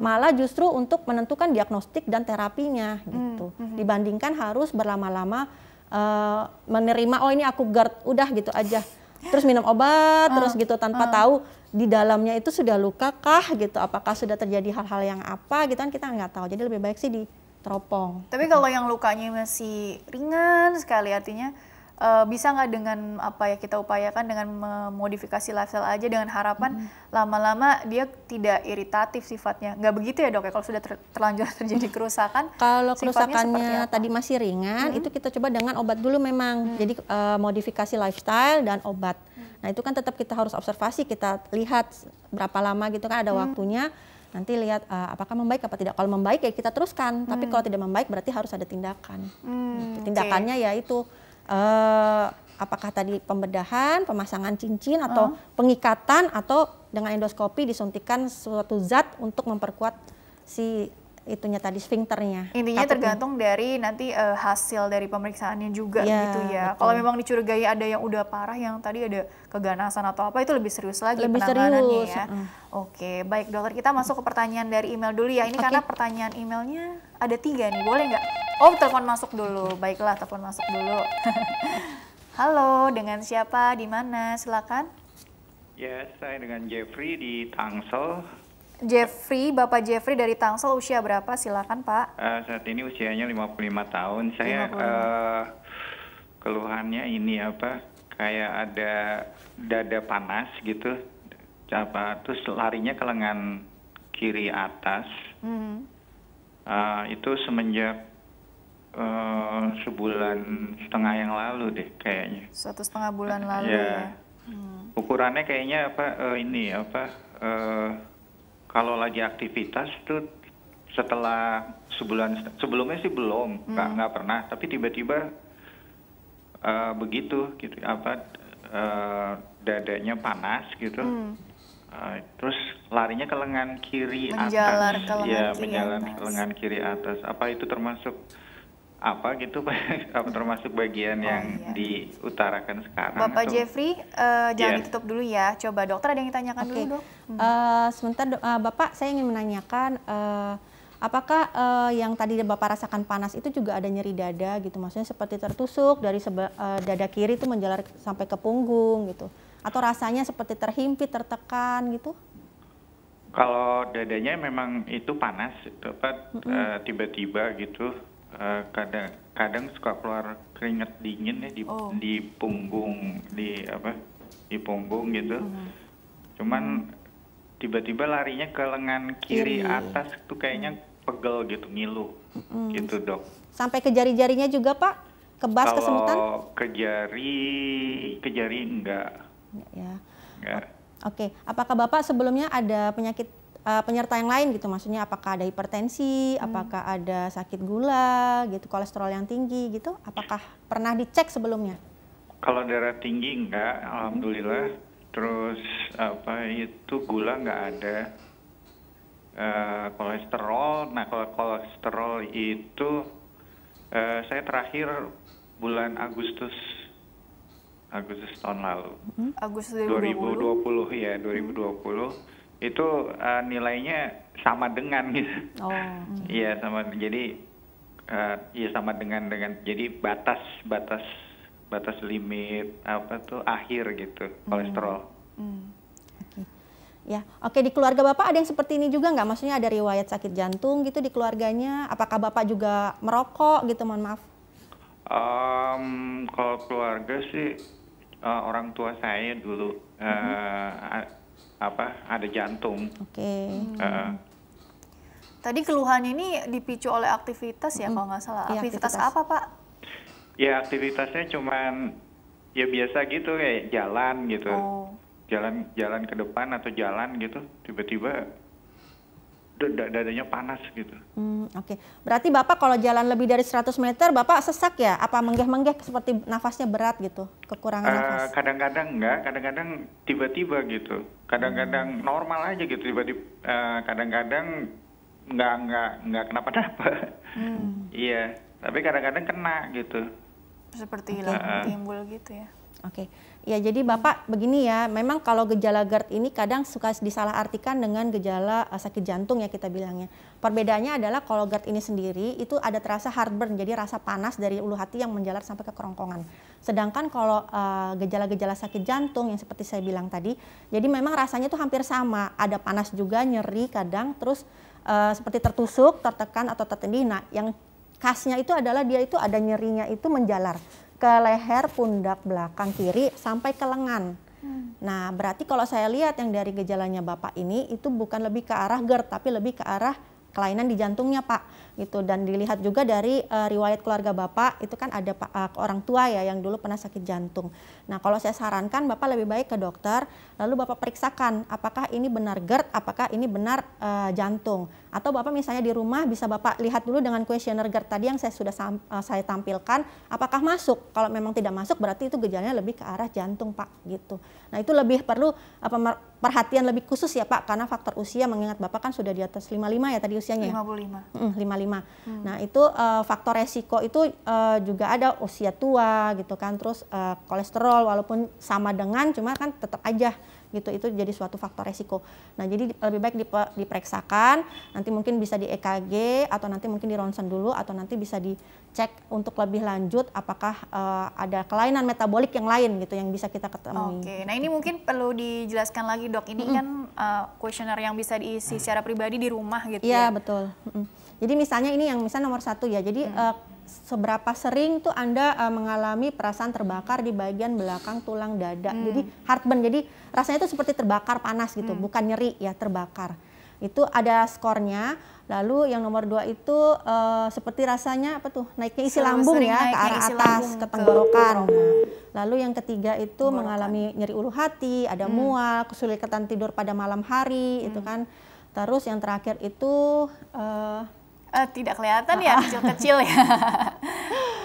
malah justru untuk menentukan diagnostik dan terapinya hmm, gitu -huh. Hmm. dibandingkan harus berlama-lama uh, menerima oh ini aku GERD udah gitu aja terus minum obat uh, terus gitu tanpa uh. tahu di dalamnya itu sudah luka kah gitu apakah sudah terjadi hal-hal yang apa gitu kan kita nggak tahu jadi lebih baik sih di teropong tapi kalau yang lukanya masih ringan sekali artinya uh, bisa nggak dengan apa ya kita upayakan dengan memodifikasi lifestyle aja dengan harapan lama-lama mm -hmm. dia tidak iritatif sifatnya nggak begitu ya dok ya kalau sudah ter terlanjur [LAUGHS] terjadi oh, kerusakan kalau kerusakannya tadi masih ringan mm -hmm. itu kita coba dengan obat dulu memang mm -hmm. jadi uh, modifikasi lifestyle dan obat mm -hmm. nah itu kan tetap kita harus observasi kita lihat berapa lama gitu kan ada mm -hmm. waktunya nanti lihat uh, apakah membaik apa tidak. Kalau membaik ya kita teruskan, hmm. tapi mm. kalau tidak membaik berarti harus ada tindakan. Hmm, Tindakannya okay. ya itu uh, apakah tadi pembedahan, pemasangan cincin atau uh. pengikatan atau dengan endoskopi disuntikan suatu zat untuk memperkuat si itunya tadi sphincternya. Intinya tergantung dari nanti uh, hasil dari pemeriksaannya juga ya, gitu ya. Kalau memang dicurigai ada yang udah parah yang tadi ada keganasan atau apa itu lebih serius lagi lebih penanganannya serius. ya. Mm. Oke, baik dokter kita masuk ke pertanyaan dari email dulu ya. Ini okay. karena pertanyaan emailnya ada tiga nih, boleh nggak? Oh, telepon masuk dulu. Baiklah, telepon masuk dulu. [LAUGHS] Halo, dengan siapa? Di mana? Silakan. Yes, saya dengan Jeffrey di Tangsel. Jeffrey, Bapak Jeffrey dari Tangsel usia berapa? Silakan, Pak. Uh, saat ini usianya 55 tahun. Saya 55. Uh, eh, keluhannya ini apa? Kayak ada dada panas gitu. Apa terus larinya ke lengan kiri atas. Mm -hmm. uh, itu semenjak Eh, sebulan setengah yang lalu deh kayaknya. Satu setengah bulan lalu ya. ya. Hmm. Ukurannya kayaknya apa uh, ini apa uh, kalau lagi aktivitas tuh setelah sebulan sebelumnya sih belum nggak hmm. nggak pernah tapi tiba-tiba uh, begitu gitu apa uh, dadanya panas gitu hmm. uh, terus larinya ke lengan kiri menjalar atas ke lengan ya kiri menjalar atas. ke lengan kiri atas apa itu termasuk apa gitu Pak [LAUGHS] termasuk bagian oh, yang iya. diutarakan sekarang. Bapak atau... Jeffrey uh, jangan yeah. ditutup dulu ya. Coba dokter ada yang ditanyakan okay. dulu dok. Hmm. Uh, sebentar uh, Bapak saya ingin menanyakan uh, apakah uh, yang tadi Bapak rasakan panas itu juga ada nyeri dada gitu maksudnya seperti tertusuk dari seba, uh, dada kiri itu menjalar sampai ke punggung gitu atau rasanya seperti terhimpit tertekan gitu? Kalau dadanya memang itu panas, tepat tiba-tiba mm -hmm. uh, tiba -tiba, gitu Eh, kadang kadang suka keluar keringat dingin ya di oh. di punggung di apa di punggung gitu hmm. cuman tiba-tiba larinya ke lengan kiri, kiri. atas tuh kayaknya hmm. pegel gitu ngilu hmm. gitu dok sampai ke jari-jarinya juga pak kebas Kalau kesemutan ke jari ke jari enggak ya, ya. enggak Oke, apakah Bapak sebelumnya ada penyakit uh, penyerta yang lain gitu maksudnya apakah ada hipertensi hmm. apakah ada sakit gula gitu kolesterol yang tinggi gitu apakah pernah dicek sebelumnya kalau darah tinggi enggak alhamdulillah terus apa itu gula enggak ada uh, kolesterol nah kalau kolesterol itu uh, saya terakhir bulan Agustus Agustus tahun lalu hmm. Agustus 2020. 2020 ya 2020 hmm itu uh, nilainya sama dengan [LAUGHS] gitu. Oh. Iya sama jadi uh, sama dengan dengan jadi batas batas batas limit apa tuh akhir gitu hmm. kolesterol. Hmm. Hmm. Ya, oke di keluarga bapak ada yang seperti ini juga nggak? Maksudnya ada riwayat sakit jantung gitu di keluarganya? Apakah bapak juga merokok gitu? Mohon maaf. Um, kalau keluarga sih uh, orang tua saya dulu uh, mm -hmm apa ada jantung. Oke. Okay. Hmm. Tadi keluhan ini dipicu oleh aktivitas ya -hmm. kalau nggak salah. Ya, aktivitas, aktivitas apa pak? Ya aktivitasnya cuman ya biasa gitu kayak jalan gitu, oh. jalan jalan ke depan atau jalan gitu tiba-tiba dadanya panas gitu. Hmm, Oke, okay. berarti bapak kalau jalan lebih dari 100 meter bapak sesak ya? Apa menggeh-menggeh seperti nafasnya berat gitu, kekurangan uh, nafas? Kadang-kadang enggak, kadang-kadang tiba-tiba gitu. Kadang-kadang hmm. normal aja gitu, tiba-tiba. Uh, kadang-kadang enggak enggak enggak kenapa-napa. Hmm. Iya, tapi kadang-kadang kena gitu. Seperti okay. timbul gitu ya? Oke. Okay. Ya, jadi Bapak begini ya, memang kalau gejala GERD ini kadang suka disalahartikan dengan gejala eh, sakit jantung ya kita bilangnya. Perbedaannya adalah kalau GERD ini sendiri itu ada terasa heartburn, jadi rasa panas dari ulu hati yang menjalar sampai ke kerongkongan. Sedangkan kalau uh, gejala-gejala sakit jantung yang seperti saya bilang tadi, jadi memang rasanya tuh hampir sama, ada panas juga, nyeri kadang, terus uh, seperti tertusuk, tertekan atau tertendih. Nah, yang khasnya itu adalah dia itu ada nyerinya itu menjalar ke leher, pundak belakang kiri sampai ke lengan. Hmm. Nah, berarti kalau saya lihat yang dari gejalanya Bapak ini itu bukan lebih ke arah GERD tapi lebih ke arah kelainan di jantungnya, Pak gitu dan dilihat juga dari uh, riwayat keluarga bapak itu kan ada uh, orang tua ya yang dulu pernah sakit jantung. Nah kalau saya sarankan bapak lebih baik ke dokter lalu bapak periksakan apakah ini benar GERD, apakah ini benar uh, jantung atau bapak misalnya di rumah bisa bapak lihat dulu dengan kuesioner GERD tadi yang saya sudah uh, saya tampilkan apakah masuk. Kalau memang tidak masuk berarti itu gejalanya lebih ke arah jantung pak gitu. Nah itu lebih perlu uh, perhatian lebih khusus ya pak karena faktor usia mengingat bapak kan sudah di atas 55 ya tadi usianya. 55. Ya? Mm, 55 Hmm. Nah itu uh, faktor resiko itu uh, juga ada usia tua gitu kan, terus uh, kolesterol walaupun sama dengan cuma kan tetap aja gitu itu jadi suatu faktor resiko. Nah jadi lebih baik diperiksakan, nanti mungkin bisa di EKG atau nanti mungkin di ronsen dulu atau nanti bisa dicek untuk lebih lanjut apakah uh, ada kelainan metabolik yang lain gitu yang bisa kita ketemu. Oke, nah ini mungkin perlu dijelaskan lagi dok, ini mm -hmm. kan kuesioner uh, yang bisa diisi mm. secara pribadi di rumah gitu. Iya ya? betul. Mm -hmm. Jadi misalnya ini yang misalnya nomor satu ya. Jadi hmm. uh, seberapa sering tuh anda uh, mengalami perasaan terbakar di bagian belakang tulang dada. Hmm. Jadi heartburn. Jadi rasanya itu seperti terbakar panas gitu, hmm. bukan nyeri ya terbakar. Itu ada skornya. Lalu yang nomor dua itu uh, seperti rasanya apa tuh naiknya isi Selalu lambung ya ke arah atas ke tenggorokan. Nah, lalu yang ketiga itu mengalami nyeri ulu hati, ada hmm. mual, kesulitan tidur pada malam hari, gitu hmm. itu kan. Terus yang terakhir itu uh, Uh, tidak kelihatan ya kecil-kecil ya. [LAUGHS]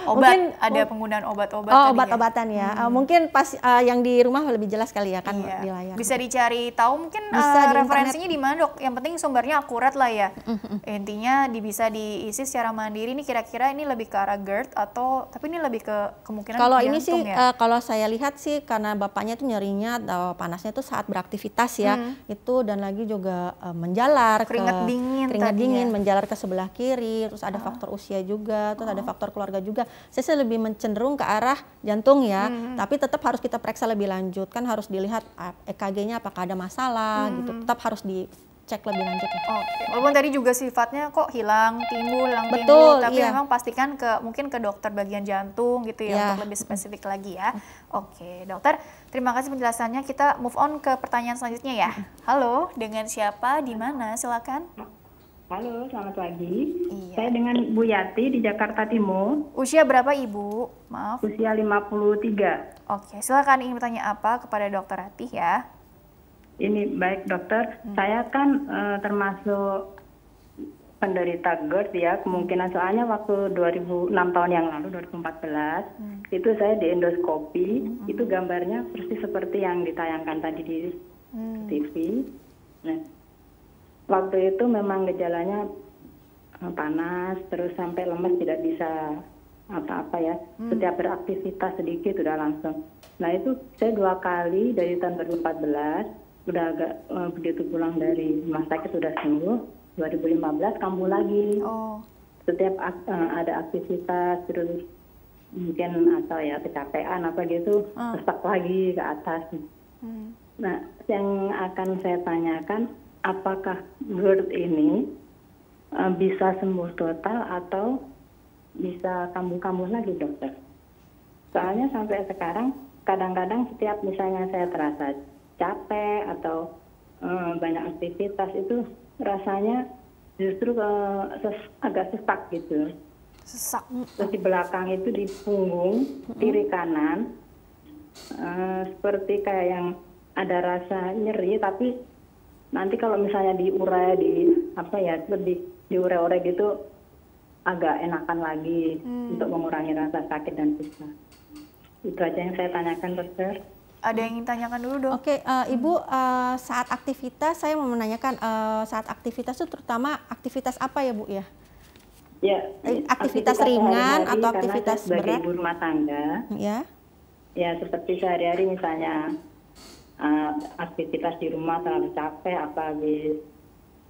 obat mungkin, ada penggunaan obat-obatan. Oh, ya. obat-obatan ya. ya. Uh, mungkin pas uh, yang di rumah lebih jelas kali ya kan iya. di layar. Bisa dicari tahu mungkin bisa uh, di referensinya di mana, Dok? Yang penting sumbernya akurat lah ya. Mm, mm, mm. Intinya di, bisa diisi secara mandiri ini kira-kira ini lebih ke arah GERD atau tapi ini lebih ke kemungkinan Kalau ini sih ya? uh, kalau saya lihat sih karena bapaknya itu nyerinya atau panasnya itu saat beraktivitas ya. Hmm. Itu dan lagi juga uh, menjalar keringat ke, dingin keringat dingin ya. menjalar ke sebelah kiri, terus ada ah. faktor usia juga, terus oh. ada ah. faktor keluarga juga. Saya sih lebih mencenderung ke arah jantung ya, hmm. hmm. tapi tetap harus kita periksa lebih lanjut. Kan harus dilihat ah, EKG-nya apakah ada masalah hmm. gitu. Hmm. Tetap harus di cek lebih lanjut. Oke. Okay. Walaupun tadi juga sifatnya kok hilang, timbul, hilang, timbul, tapi iya. memang pastikan ke mungkin ke dokter bagian jantung gitu ya yeah. untuk lebih spesifik lagi ya. Oke, okay, dokter, terima kasih penjelasannya. Kita move on ke pertanyaan selanjutnya ya. Halo, dengan siapa? Di mana? Silakan. Halo, selamat pagi. Iya. Saya dengan Bu Yati di Jakarta Timur. Usia berapa Ibu? Maaf. Usia 53. Oke, silakan ingin bertanya apa kepada Dokter Ratih ya? Ini baik dokter, hmm. saya kan e, termasuk penderita GERD ya, hmm. kemungkinan soalnya waktu 2006 tahun yang lalu 2014 hmm. itu saya di endoskopi, hmm. itu gambarnya persis seperti yang ditayangkan tadi di hmm. TV. Nah, waktu itu memang gejalanya eh, panas terus sampai lemas tidak bisa apa-apa ya hmm. setiap beraktivitas sedikit udah langsung nah itu saya dua kali dari tahun 2014 udah agak uh, begitu pulang dari rumah sakit sudah sembuh 2015 kambuh lagi oh. setiap uh, ada aktivitas terus mungkin atau ya kecapean apa gitu sesak ah. lagi ke atas hmm. nah yang akan saya tanyakan apakah GERD ini eh, bisa sembuh total atau bisa kambuh-kambuh lagi dokter. Soalnya sampai sekarang kadang-kadang setiap misalnya saya terasa capek atau uh, banyak aktivitas itu rasanya justru uh, ses agak sesak gitu. Sesak. Terus di belakang itu di punggung, mm kanan, uh, seperti kayak yang ada rasa nyeri tapi nanti kalau misalnya diurai di apa ya lebih diurai-urai gitu agak enakan lagi hmm. untuk mengurangi rasa sakit dan susah. Itu aja yang saya tanyakan dokter. Ada yang ingin tanyakan dulu dong. Oke, okay, uh, eh, hmm. ibu uh, saat aktivitas saya mau menanyakan uh, saat aktivitas itu terutama aktivitas apa ya bu ya? Ya. Aktivitas, aktivitas ringan atau aktivitas berat? ibu rumah tangga. Ya. Ya seperti sehari-hari misalnya uh, aktivitas di rumah terlalu capek apa habis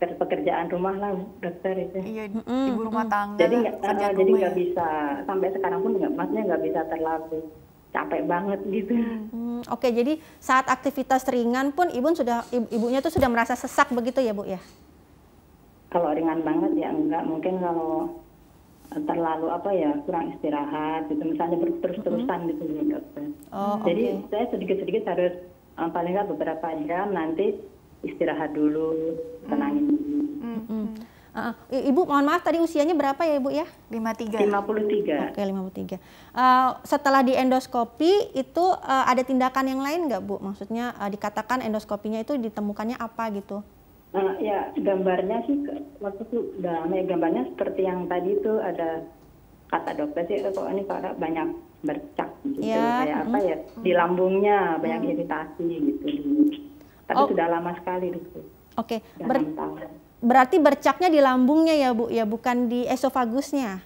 pekerjaan rumah lah dokter itu iya ibu rumah tangga jadi nggak uh, jadi nggak iya. bisa sampai sekarang pun nggak maksudnya nggak bisa terlalu capek banget gitu. Hmm, Oke, jadi saat aktivitas ringan pun ibu sudah ibunya tuh sudah merasa sesak begitu ya bu ya? Kalau ringan banget ya enggak, mungkin kalau terlalu apa ya kurang istirahat gitu misalnya terus terusan mm -hmm. gitu dokter. Oh, Jadi okay. saya sedikit sedikit harus Eh, paling nggak beberapa jam nanti istirahat dulu tenangin Mm Uh, Ibu mohon maaf tadi usianya berapa ya Ibu ya? 53. 53. Oke, 53. Uh, eh, setelah di endoskopi itu uh, ada tindakan yang lain nggak Bu? Maksudnya uh, dikatakan endoskopinya itu ditemukannya apa gitu? Uh, ya, gambarnya sih waktu itu udah ya, gambarnya seperti yang tadi itu ada kata dokter sih kok ini banyak bercak gitu ya. kayak apa ya di lambungnya banyak mm. iritasi gitu tapi oh. sudah lama sekali itu oke okay. Ber tahun. berarti bercaknya di lambungnya ya bu ya bukan di esofagusnya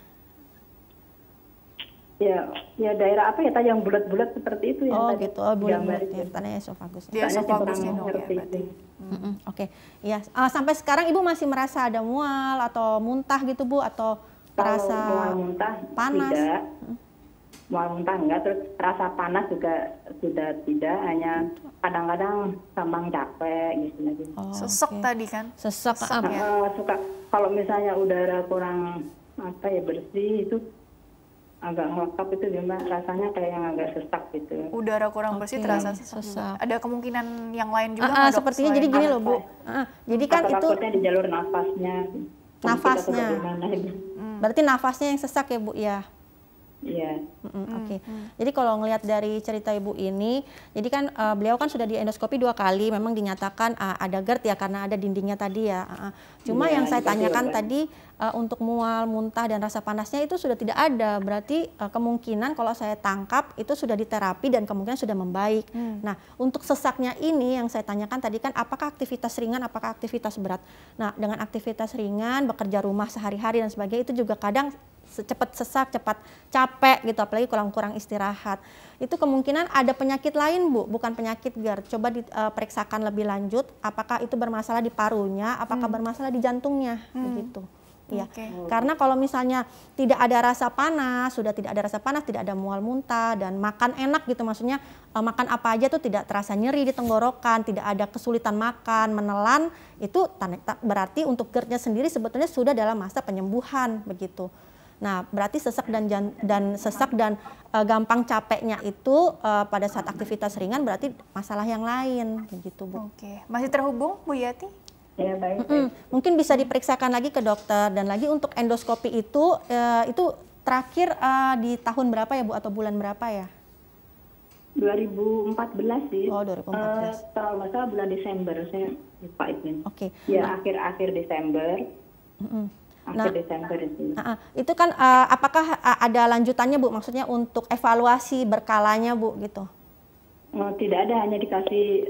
ya ya daerah apa ya tadi yang bulat-bulat seperti itu ya oh tadi gitu oh bulat-bulat ya tanya esofagus di esofagusnya dong ya berarti mm -mm. oke okay. ya uh, sampai sekarang ibu masih merasa ada mual atau muntah gitu bu atau Kalau merasa mual, muntah, panas tidak. Mm mau muntah enggak terus rasa panas juga sudah tidak hanya kadang-kadang gampang capek gitu lagi oh, sesek okay. tadi kan sesek, sesek ya? Eh, suka kalau misalnya udara kurang apa ya bersih itu agak ngelakap itu gimana rasanya kayak yang agak sesak gitu udara kurang okay. bersih terasa sesak, ada kemungkinan yang lain juga uh, uh, sepertinya jadi gini loh bu uh, jadi kan Atau itu di jalur nafasnya nafasnya hmm. berarti nafasnya yang sesak ya bu ya Iya. Mm -mm, Oke. Okay. Mm -hmm. Jadi kalau ngelihat dari cerita ibu ini, jadi kan uh, beliau kan sudah di endoskopi dua kali, memang dinyatakan uh, ada GERD ya karena ada dindingnya tadi ya. Uh, cuma yeah, yang saya tanyakan juga. tadi uh, untuk mual, muntah dan rasa panasnya itu sudah tidak ada. Berarti uh, kemungkinan kalau saya tangkap itu sudah diterapi dan kemungkinan sudah membaik. Mm. Nah, untuk sesaknya ini yang saya tanyakan tadi kan apakah aktivitas ringan, apakah aktivitas berat. Nah, dengan aktivitas ringan, bekerja rumah sehari-hari dan sebagainya itu juga kadang cepat sesak, cepat capek gitu, apalagi kurang-kurang istirahat. Itu kemungkinan ada penyakit lain Bu, bukan penyakit GERD. Coba diperiksakan eh, lebih lanjut apakah itu bermasalah di parunya, apakah hmm. bermasalah di jantungnya hmm. begitu. Ya. Okay. Karena kalau misalnya tidak ada rasa panas, sudah tidak ada rasa panas, tidak ada mual muntah dan makan enak gitu maksudnya eh, makan apa aja tuh tidak terasa nyeri di tenggorokan, tidak ada kesulitan makan, menelan, itu berarti untuk GERD-nya sendiri sebetulnya sudah dalam masa penyembuhan begitu. Nah, berarti sesak dan dan sesak dan uh, gampang capeknya itu uh, pada saat aktivitas ringan berarti masalah yang lain gitu, Bu. Oke. Masih terhubung Bu Yati? Ya, baik. Mm Mungkin bisa diperiksakan lagi ke dokter dan lagi untuk endoskopi itu uh, itu terakhir uh, di tahun berapa ya, Bu atau bulan berapa ya? 2014 sih. Oh, 2014. Uh, tahun masalah bulan Desember saya lupa itu. Oke. Okay. Ya, nah akhir-akhir nah. Desember. Mm -hmm. Nah, Desember itu. Uh, itu kan uh, apakah eh, ada lanjutannya Bu? Maksudnya untuk evaluasi berkalanya Bu gitu? Oh, tidak ada, hanya dikasih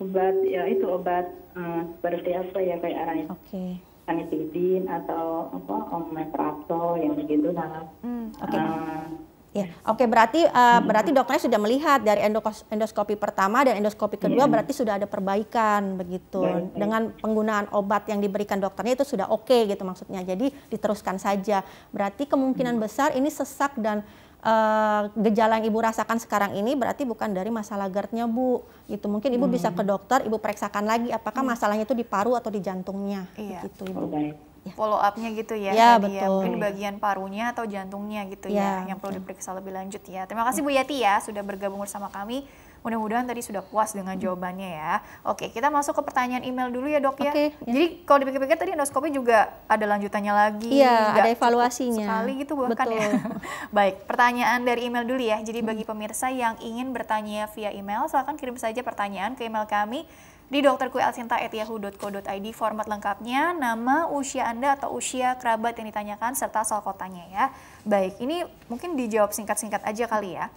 obat ya itu obat uh, seperti apa ya kayak arang okay. anitidin atau apa omeprazol yang begitu nah. Hmm, okay. uh, Ya, oke berarti uh, berarti dokternya sudah melihat dari endoskopi pertama dan endoskopi kedua iya. berarti sudah ada perbaikan begitu baik, dengan penggunaan obat yang diberikan dokternya itu sudah oke okay, gitu maksudnya. Jadi diteruskan saja. Berarti kemungkinan hmm. besar ini sesak dan uh, gejala yang ibu rasakan sekarang ini berarti bukan dari masalah gerdnya bu. Gitu mungkin ibu hmm. bisa mm. ke dokter, ibu periksakan lagi apakah iya. masalahnya itu di paru atau di jantungnya. Iya. Gitu ibu. Oh, ya. follow upnya gitu ya, iya, ya tadi betul. ya mungkin bagian parunya atau jantungnya gitu ya, ya yang perlu diperiksa lebih lanjut ya. Terima kasih Bu Yati ya sudah bergabung bersama kami. Mudah-mudahan tadi sudah puas dengan hmm. jawabannya ya. Oke, kita masuk ke pertanyaan email dulu ya dok ya. ya. Jadi kalau dipikir-pikir tadi endoskopi juga ada lanjutannya lagi. Iya, ada evaluasinya. Sekali gitu bahkan ya. Betul. ya. [LAUGHS] Baik, pertanyaan dari email dulu ya. Jadi hmm. bagi pemirsa yang ingin bertanya via email, silahkan kirim saja pertanyaan ke email kami di dokterkuelsinta@yahoo.co.id format lengkapnya, nama, usia Anda atau usia kerabat yang ditanyakan, serta soal kotanya ya. Baik, ini mungkin dijawab singkat-singkat aja kali ya.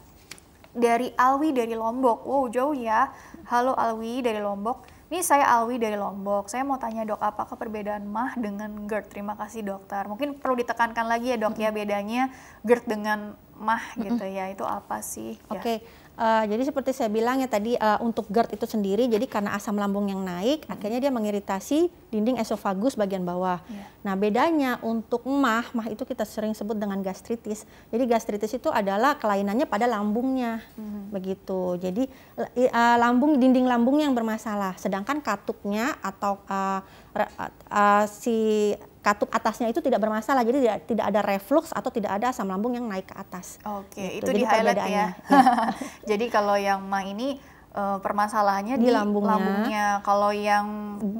Dari Alwi dari Lombok, wow jauh ya. Halo Alwi dari Lombok. Ini saya Alwi dari Lombok. Saya mau tanya dok, apa perbedaan mah dengan GERD? Terima kasih dokter. Mungkin perlu ditekankan lagi ya dok ya bedanya GERD dengan mah gitu ya. Itu apa sih? Ya. Oke. Okay. Ya. Uh, jadi seperti saya bilang ya tadi uh, untuk GERD itu sendiri, jadi karena asam lambung yang naik, hmm. akhirnya dia mengiritasi dinding esofagus bagian bawah. Yeah. Nah bedanya untuk mah, mah itu kita sering sebut dengan gastritis. Jadi gastritis itu adalah kelainannya pada lambungnya, hmm. begitu. Jadi uh, lambung dinding lambung yang bermasalah, sedangkan katuknya atau uh, uh, uh, si katup atasnya itu tidak bermasalah jadi tidak, tidak ada reflux atau tidak ada asam lambung yang naik ke atas. Oke, gitu. itu jadi di highlight ya. [LAUGHS] jadi kalau yang ma ini uh, permasalahannya di, di lambungnya. lambungnya. Kalau yang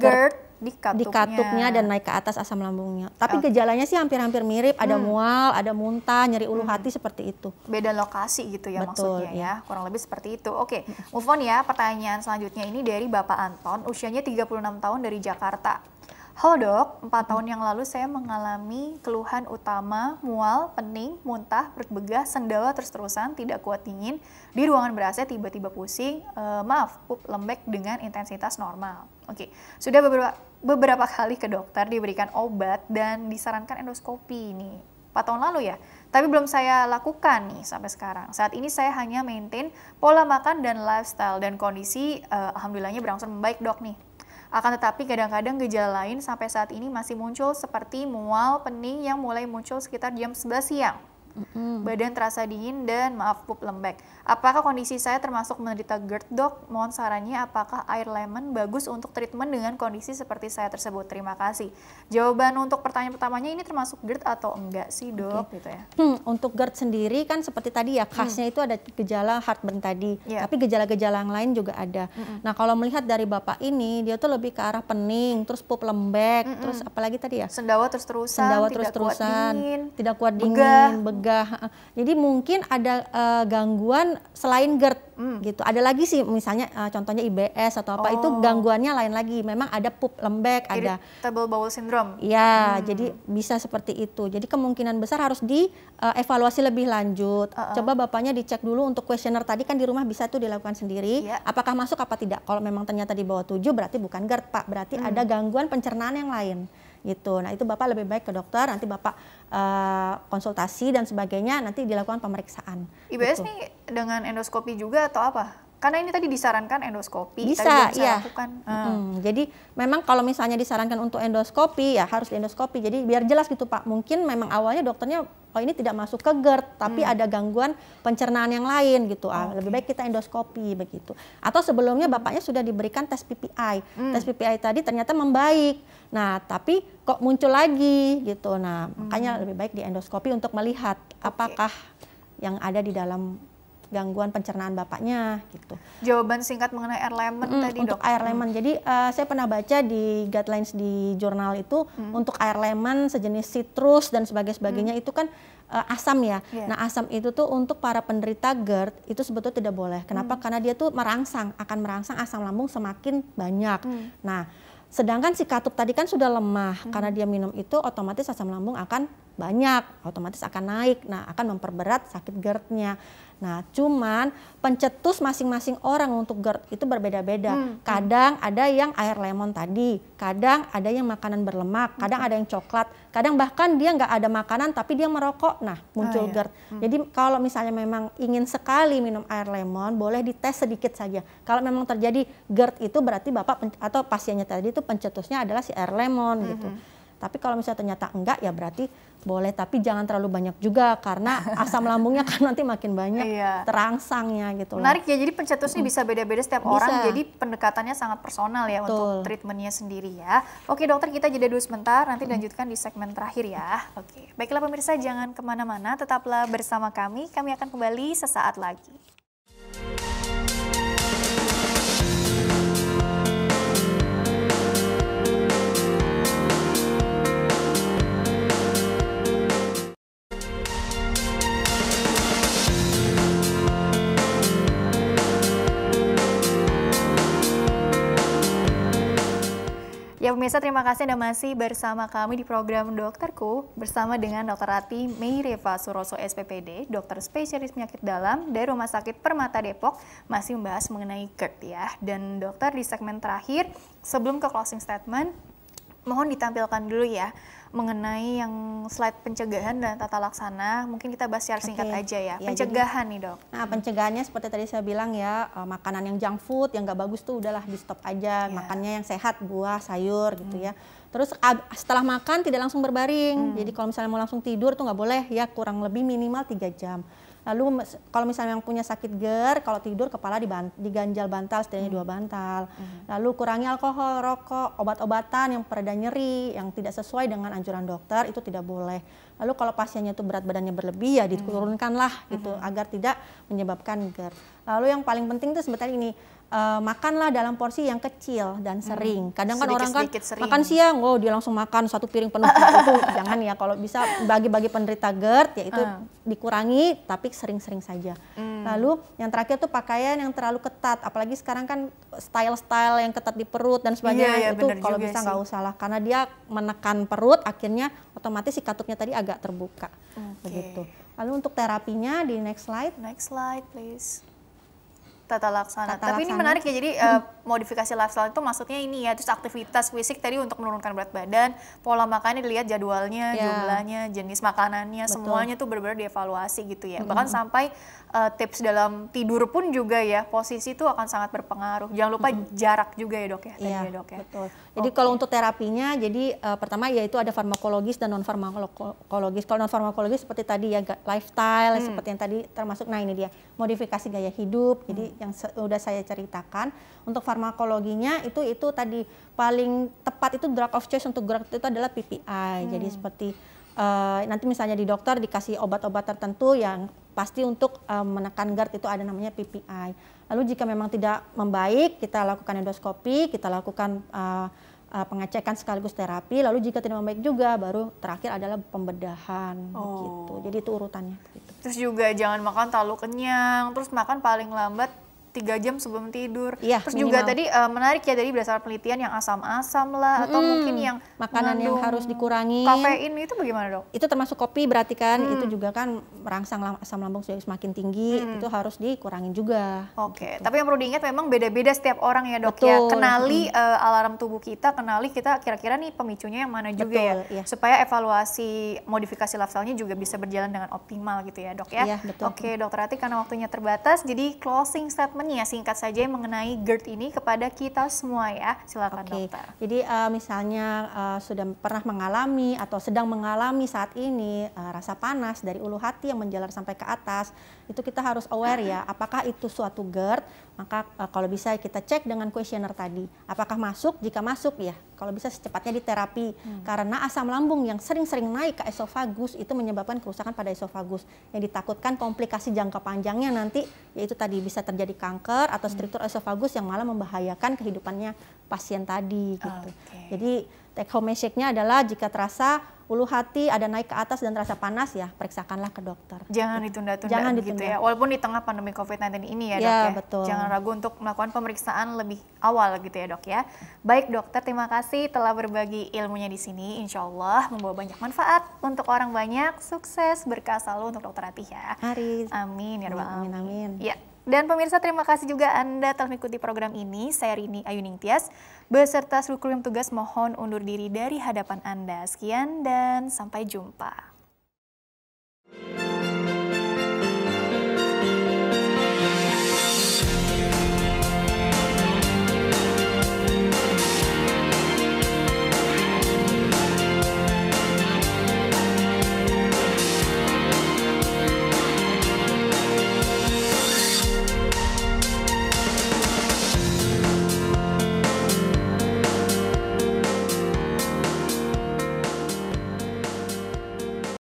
GERD di katupnya. di katupnya dan naik ke atas asam lambungnya. Tapi okay. gejalanya sih hampir-hampir mirip, ada hmm. mual, ada muntah, nyeri ulu hmm. hati seperti itu. Beda lokasi gitu ya Betul, maksudnya ya. ya. Kurang lebih seperti itu. Oke, okay. Hmm. move on ya. Pertanyaan selanjutnya ini dari Bapak Anton, usianya 36 tahun dari Jakarta. Halo dok, 4 tahun yang lalu saya mengalami keluhan utama mual, pening, muntah, perut begah, sendawa terus-terusan, tidak kuat dingin, di ruangan berasa tiba-tiba pusing, uh, maaf, pup lembek dengan intensitas normal. Oke, okay. sudah beberapa, beberapa kali ke dokter diberikan obat dan disarankan endoskopi ini, 4 tahun lalu ya, tapi belum saya lakukan nih sampai sekarang. Saat ini saya hanya maintain pola makan dan lifestyle dan kondisi uh, alhamdulillahnya berangsur membaik dok nih. Akan tetapi kadang-kadang gejala lain sampai saat ini masih muncul seperti mual, pening yang mulai muncul sekitar jam 11 siang. Mm-hmm. Badan terasa dingin dan maaf pup lembek. Apakah kondisi saya termasuk menderita GERD dok? Mohon sarannya apakah air lemon bagus untuk treatment dengan kondisi seperti saya tersebut? Terima kasih. Jawaban untuk pertanyaan pertamanya ini termasuk GERD atau enggak sih dok? Okay. Gitu ya. Hmm, untuk GERD sendiri kan seperti tadi ya hmm. khasnya hmm. itu ada gejala heartburn tadi. Yeah. Tapi gejala-gejala yang lain juga ada. Mm-hmm. Nah kalau melihat dari bapak ini dia tuh lebih ke arah pening, terus pup lembek, mm-hmm. terus apalagi tadi ya? Sendawa terus terusan. Sendawa terus terusan. Kuat dingin, tidak kuat dingin. begah jadi mungkin ada uh, gangguan selain GERD hmm. gitu. Ada lagi sih misalnya uh, contohnya IBS atau apa oh. itu gangguannya lain lagi. Memang ada pup lembek, Irritable ada table bowel syndrome. Iya, hmm. jadi bisa seperti itu. Jadi kemungkinan besar harus dievaluasi eh, uh, lebih lanjut. Uh -uh. Coba bapaknya dicek dulu untuk kuesioner tadi kan di rumah bisa tuh dilakukan sendiri. Yeah. Apakah masuk apa tidak? Kalau memang ternyata di bawah 7 berarti bukan GERD, Pak. Berarti hmm. ada gangguan pencernaan yang lain gitu. Nah itu bapak lebih baik ke dokter, nanti bapak uh, konsultasi dan sebagainya, nanti dilakukan pemeriksaan. IBS gitu. nih dengan endoskopi juga atau apa? Karena ini tadi disarankan endoskopi, bisa, ya. ya lakukan. Hmm. Hmm. Jadi memang kalau misalnya disarankan untuk endoskopi ya harus endoskopi. Jadi biar jelas gitu Pak. Mungkin memang awalnya dokternya oh ini tidak masuk ke GERD tapi hmm. ada gangguan pencernaan yang lain gitu ah okay. lebih baik kita endoskopi begitu atau sebelumnya bapaknya sudah diberikan tes PPI hmm. tes PPI tadi ternyata membaik nah tapi kok muncul lagi gitu nah hmm. makanya mm. lebih baik di endoskopi untuk melihat okay. apakah yang ada di dalam gangguan pencernaan bapaknya gitu. Jawaban singkat mengenai air lemon mm, tadi untuk dok. air lemon. Hmm. Jadi uh, saya pernah baca di guidelines di jurnal itu mm. untuk air lemon sejenis citrus dan sebagainya mm. itu kan uh, asam ya. Yeah. Nah, asam itu tuh untuk para penderita GERD itu sebetulnya tidak boleh. Kenapa? Mm. Karena dia tuh merangsang, akan merangsang asam lambung semakin banyak. Mm. Nah, Sedangkan si katup tadi kan sudah lemah, hmm. karena dia minum itu otomatis asam lambung akan banyak, otomatis akan naik. Nah, akan memperberat sakit GERD-nya. Nah, cuman pencetus masing-masing orang untuk GERD itu berbeda-beda. Hmm. hmm. Kadang ada yang air lemon tadi, kadang ada yang makanan berlemak, hmm. kadang ada yang coklat, kadang bahkan dia nggak ada makanan tapi dia merokok. Nah, muncul ah, iya. GERD. Hmm. Jadi kalau misalnya memang ingin sekali minum air lemon, boleh dites sedikit saja. Kalau memang terjadi GERD itu berarti Bapak atau pasiennya tadi itu pencetusnya adalah si air lemon mm-hmm. gitu. Tapi kalau misalnya ternyata enggak ya berarti boleh tapi jangan terlalu banyak juga karena [LAUGHS] asam lambungnya kan nanti makin banyak iya. terangsangnya gitu Menarik ya jadi pencetusnya mm. bisa beda-beda setiap bisa. orang jadi pendekatannya sangat personal ya Betul. untuk treatmentnya sendiri ya. Oke dokter kita jeda dulu sebentar nanti lanjutkan di segmen terakhir ya. Oke baiklah pemirsa jangan kemana-mana tetaplah bersama kami kami akan kembali sesaat lagi. Pemirsa terima kasih Anda masih bersama kami di program Dokterku bersama dengan Dr. Rati Meireva Suroso SPPD, dokter spesialis penyakit dalam dari Rumah Sakit Permata Depok masih membahas mengenai GERD ya. Dan dokter di segmen terakhir sebelum ke closing statement mohon ditampilkan dulu ya mengenai yang slide pencegahan dan tata laksana. Mungkin kita bahas secara singkat okay. aja ya. ya pencegahan jadi, nih dok. Nah pencegahannya seperti tadi saya bilang ya eh, makanan yang junk food yang nggak bagus tuh udahlah di stop aja. Yeah. Makannya yang sehat buah sayur gitu ya. Terus setelah makan tidak langsung berbaring. Hmm. Jadi kalau misalnya mau langsung tidur tuh nggak boleh ya kurang lebih minimal tiga jam. Lalu kalau misalnya yang punya sakit GER, kalau tidur kepala diganjal bantal setidaknya hmm. dua bantal. Hmm. Lalu kurangi alkohol, rokok, obat-obatan yang pereda nyeri, yang tidak sesuai dengan anjuran dokter itu tidak boleh. Lalu kalau pasiennya itu berat badannya berlebih ya hmm. diturunkanlah hmm. gitu hmm. agar tidak menyebabkan GER. Lalu yang paling penting itu sebetulnya ini uh, makanlah dalam porsi yang kecil dan hmm. sering. Hmm. Kadang kan orang kan makan siang, oh dia langsung makan satu piring penuh itu [LAUGHS] jangan ya kalau bisa bagi-bagi penderita GERD yaitu hmm. dikurangi tapi sering-sering saja. Hmm. Lalu yang terakhir tuh pakaian yang terlalu ketat, apalagi sekarang kan style-style yang ketat di perut dan sebagainya yeah, yeah, itu kalau bisa nggak usah lah karena dia menekan perut akhirnya otomatis si katupnya tadi agak terbuka. Okay. Begitu. Lalu untuk terapinya di next slide. Next slide please tata laksana. Tata Tapi laksana. ini menarik ya, jadi hmm. uh, modifikasi lifestyle itu maksudnya ini ya, terus aktivitas fisik tadi untuk menurunkan berat badan, pola makannya dilihat jadwalnya, yeah. jumlahnya, jenis makanannya, Betul. semuanya tuh benar-benar dievaluasi gitu ya. Hmm. Bahkan sampai uh, tips dalam tidur pun juga ya posisi itu akan sangat berpengaruh. Jangan lupa mm -hmm. jarak juga ya dok ya. Iya ya, dok ya. Betul. Jadi okay. kalau untuk terapinya, jadi uh, pertama yaitu ada farmakologis dan non farmakologis. Kalau non farmakologis seperti tadi ya lifestyle, hmm. seperti yang tadi termasuk nah ini dia modifikasi gaya hidup. Hmm. Jadi yang sudah saya ceritakan untuk farmakologinya itu itu tadi paling tepat itu drug of choice untuk drug itu adalah PPI. Hmm. Jadi seperti uh, nanti misalnya di dokter dikasih obat-obat tertentu yang pasti untuk uh, menekan GERD itu ada namanya PPI. Lalu jika memang tidak membaik, kita lakukan endoskopi, kita lakukan uh, pengecekan sekaligus terapi. Lalu jika tidak membaik juga, baru terakhir adalah pembedahan. Oh. Gitu. Jadi itu urutannya. Terus juga jangan makan terlalu kenyang, terus makan paling lambat tiga jam sebelum tidur. Iya. Terus minimal. juga tadi uh, menarik ya dari berdasarkan penelitian yang asam-asam lah atau mungkin yang makanan yang harus dikurangi. Kafein itu bagaimana dok? Itu termasuk kopi berarti kan hmm. itu juga kan merangsang asam lambung sudah semakin tinggi hmm. itu harus dikurangin juga. Oke, okay. Gitu. tapi yang perlu diingat memang beda-beda setiap orang ya dok ya. Betul. ya. Kenali hmm. uh, alarm tubuh kita, kenali kita kira-kira nih pemicunya yang mana juga Betul, ya. ya. Supaya evaluasi modifikasi lifestyle-nya juga bisa berjalan dengan optimal gitu ya dok ya. Iya, betul. Oke okay, dokter Ati karena waktunya terbatas jadi closing statement ya singkat saja mengenai GERD ini kepada kita semua ya. Silakan okay. dokter. Jadi uh, misalnya uh, sudah pernah mengalami atau sedang mengalami saat ini uh, rasa panas dari ulu hati yang menjalar sampai ke atas, itu kita harus aware ya, apakah itu suatu GERD? Maka uh, kalau bisa kita cek dengan kuesioner tadi, apakah masuk? Jika masuk ya kalau bisa secepatnya diterapi hmm. karena asam lambung yang sering-sering naik ke esofagus itu menyebabkan kerusakan pada esofagus yang ditakutkan komplikasi jangka panjangnya nanti yaitu tadi bisa terjadi kanker atau hmm. struktur esofagus yang malah membahayakan kehidupannya pasien tadi gitu. Okay. Jadi Take home message-nya adalah jika terasa ulu hati ada naik ke atas dan terasa panas ya periksakanlah ke dokter. Jangan gitu. ditunda-tunda gitu ditunda. ya. Walaupun di tengah pandemi COVID-19 ini ya, iya, dok ya. Betul. Jangan ragu untuk melakukan pemeriksaan lebih awal gitu ya dok ya. Baik dokter terima kasih telah berbagi ilmunya di sini. Insya Allah membawa banyak manfaat untuk orang banyak. Sukses berkah selalu untuk dokter Atih ya. Amin ya Amin. Amin. amin. Ya. Dan pemirsa terima kasih juga Anda telah mengikuti program ini. Saya Rini Ayu Ningtyas beserta seluruh kru yang tugas mohon undur diri dari hadapan Anda. Sekian dan sampai jumpa.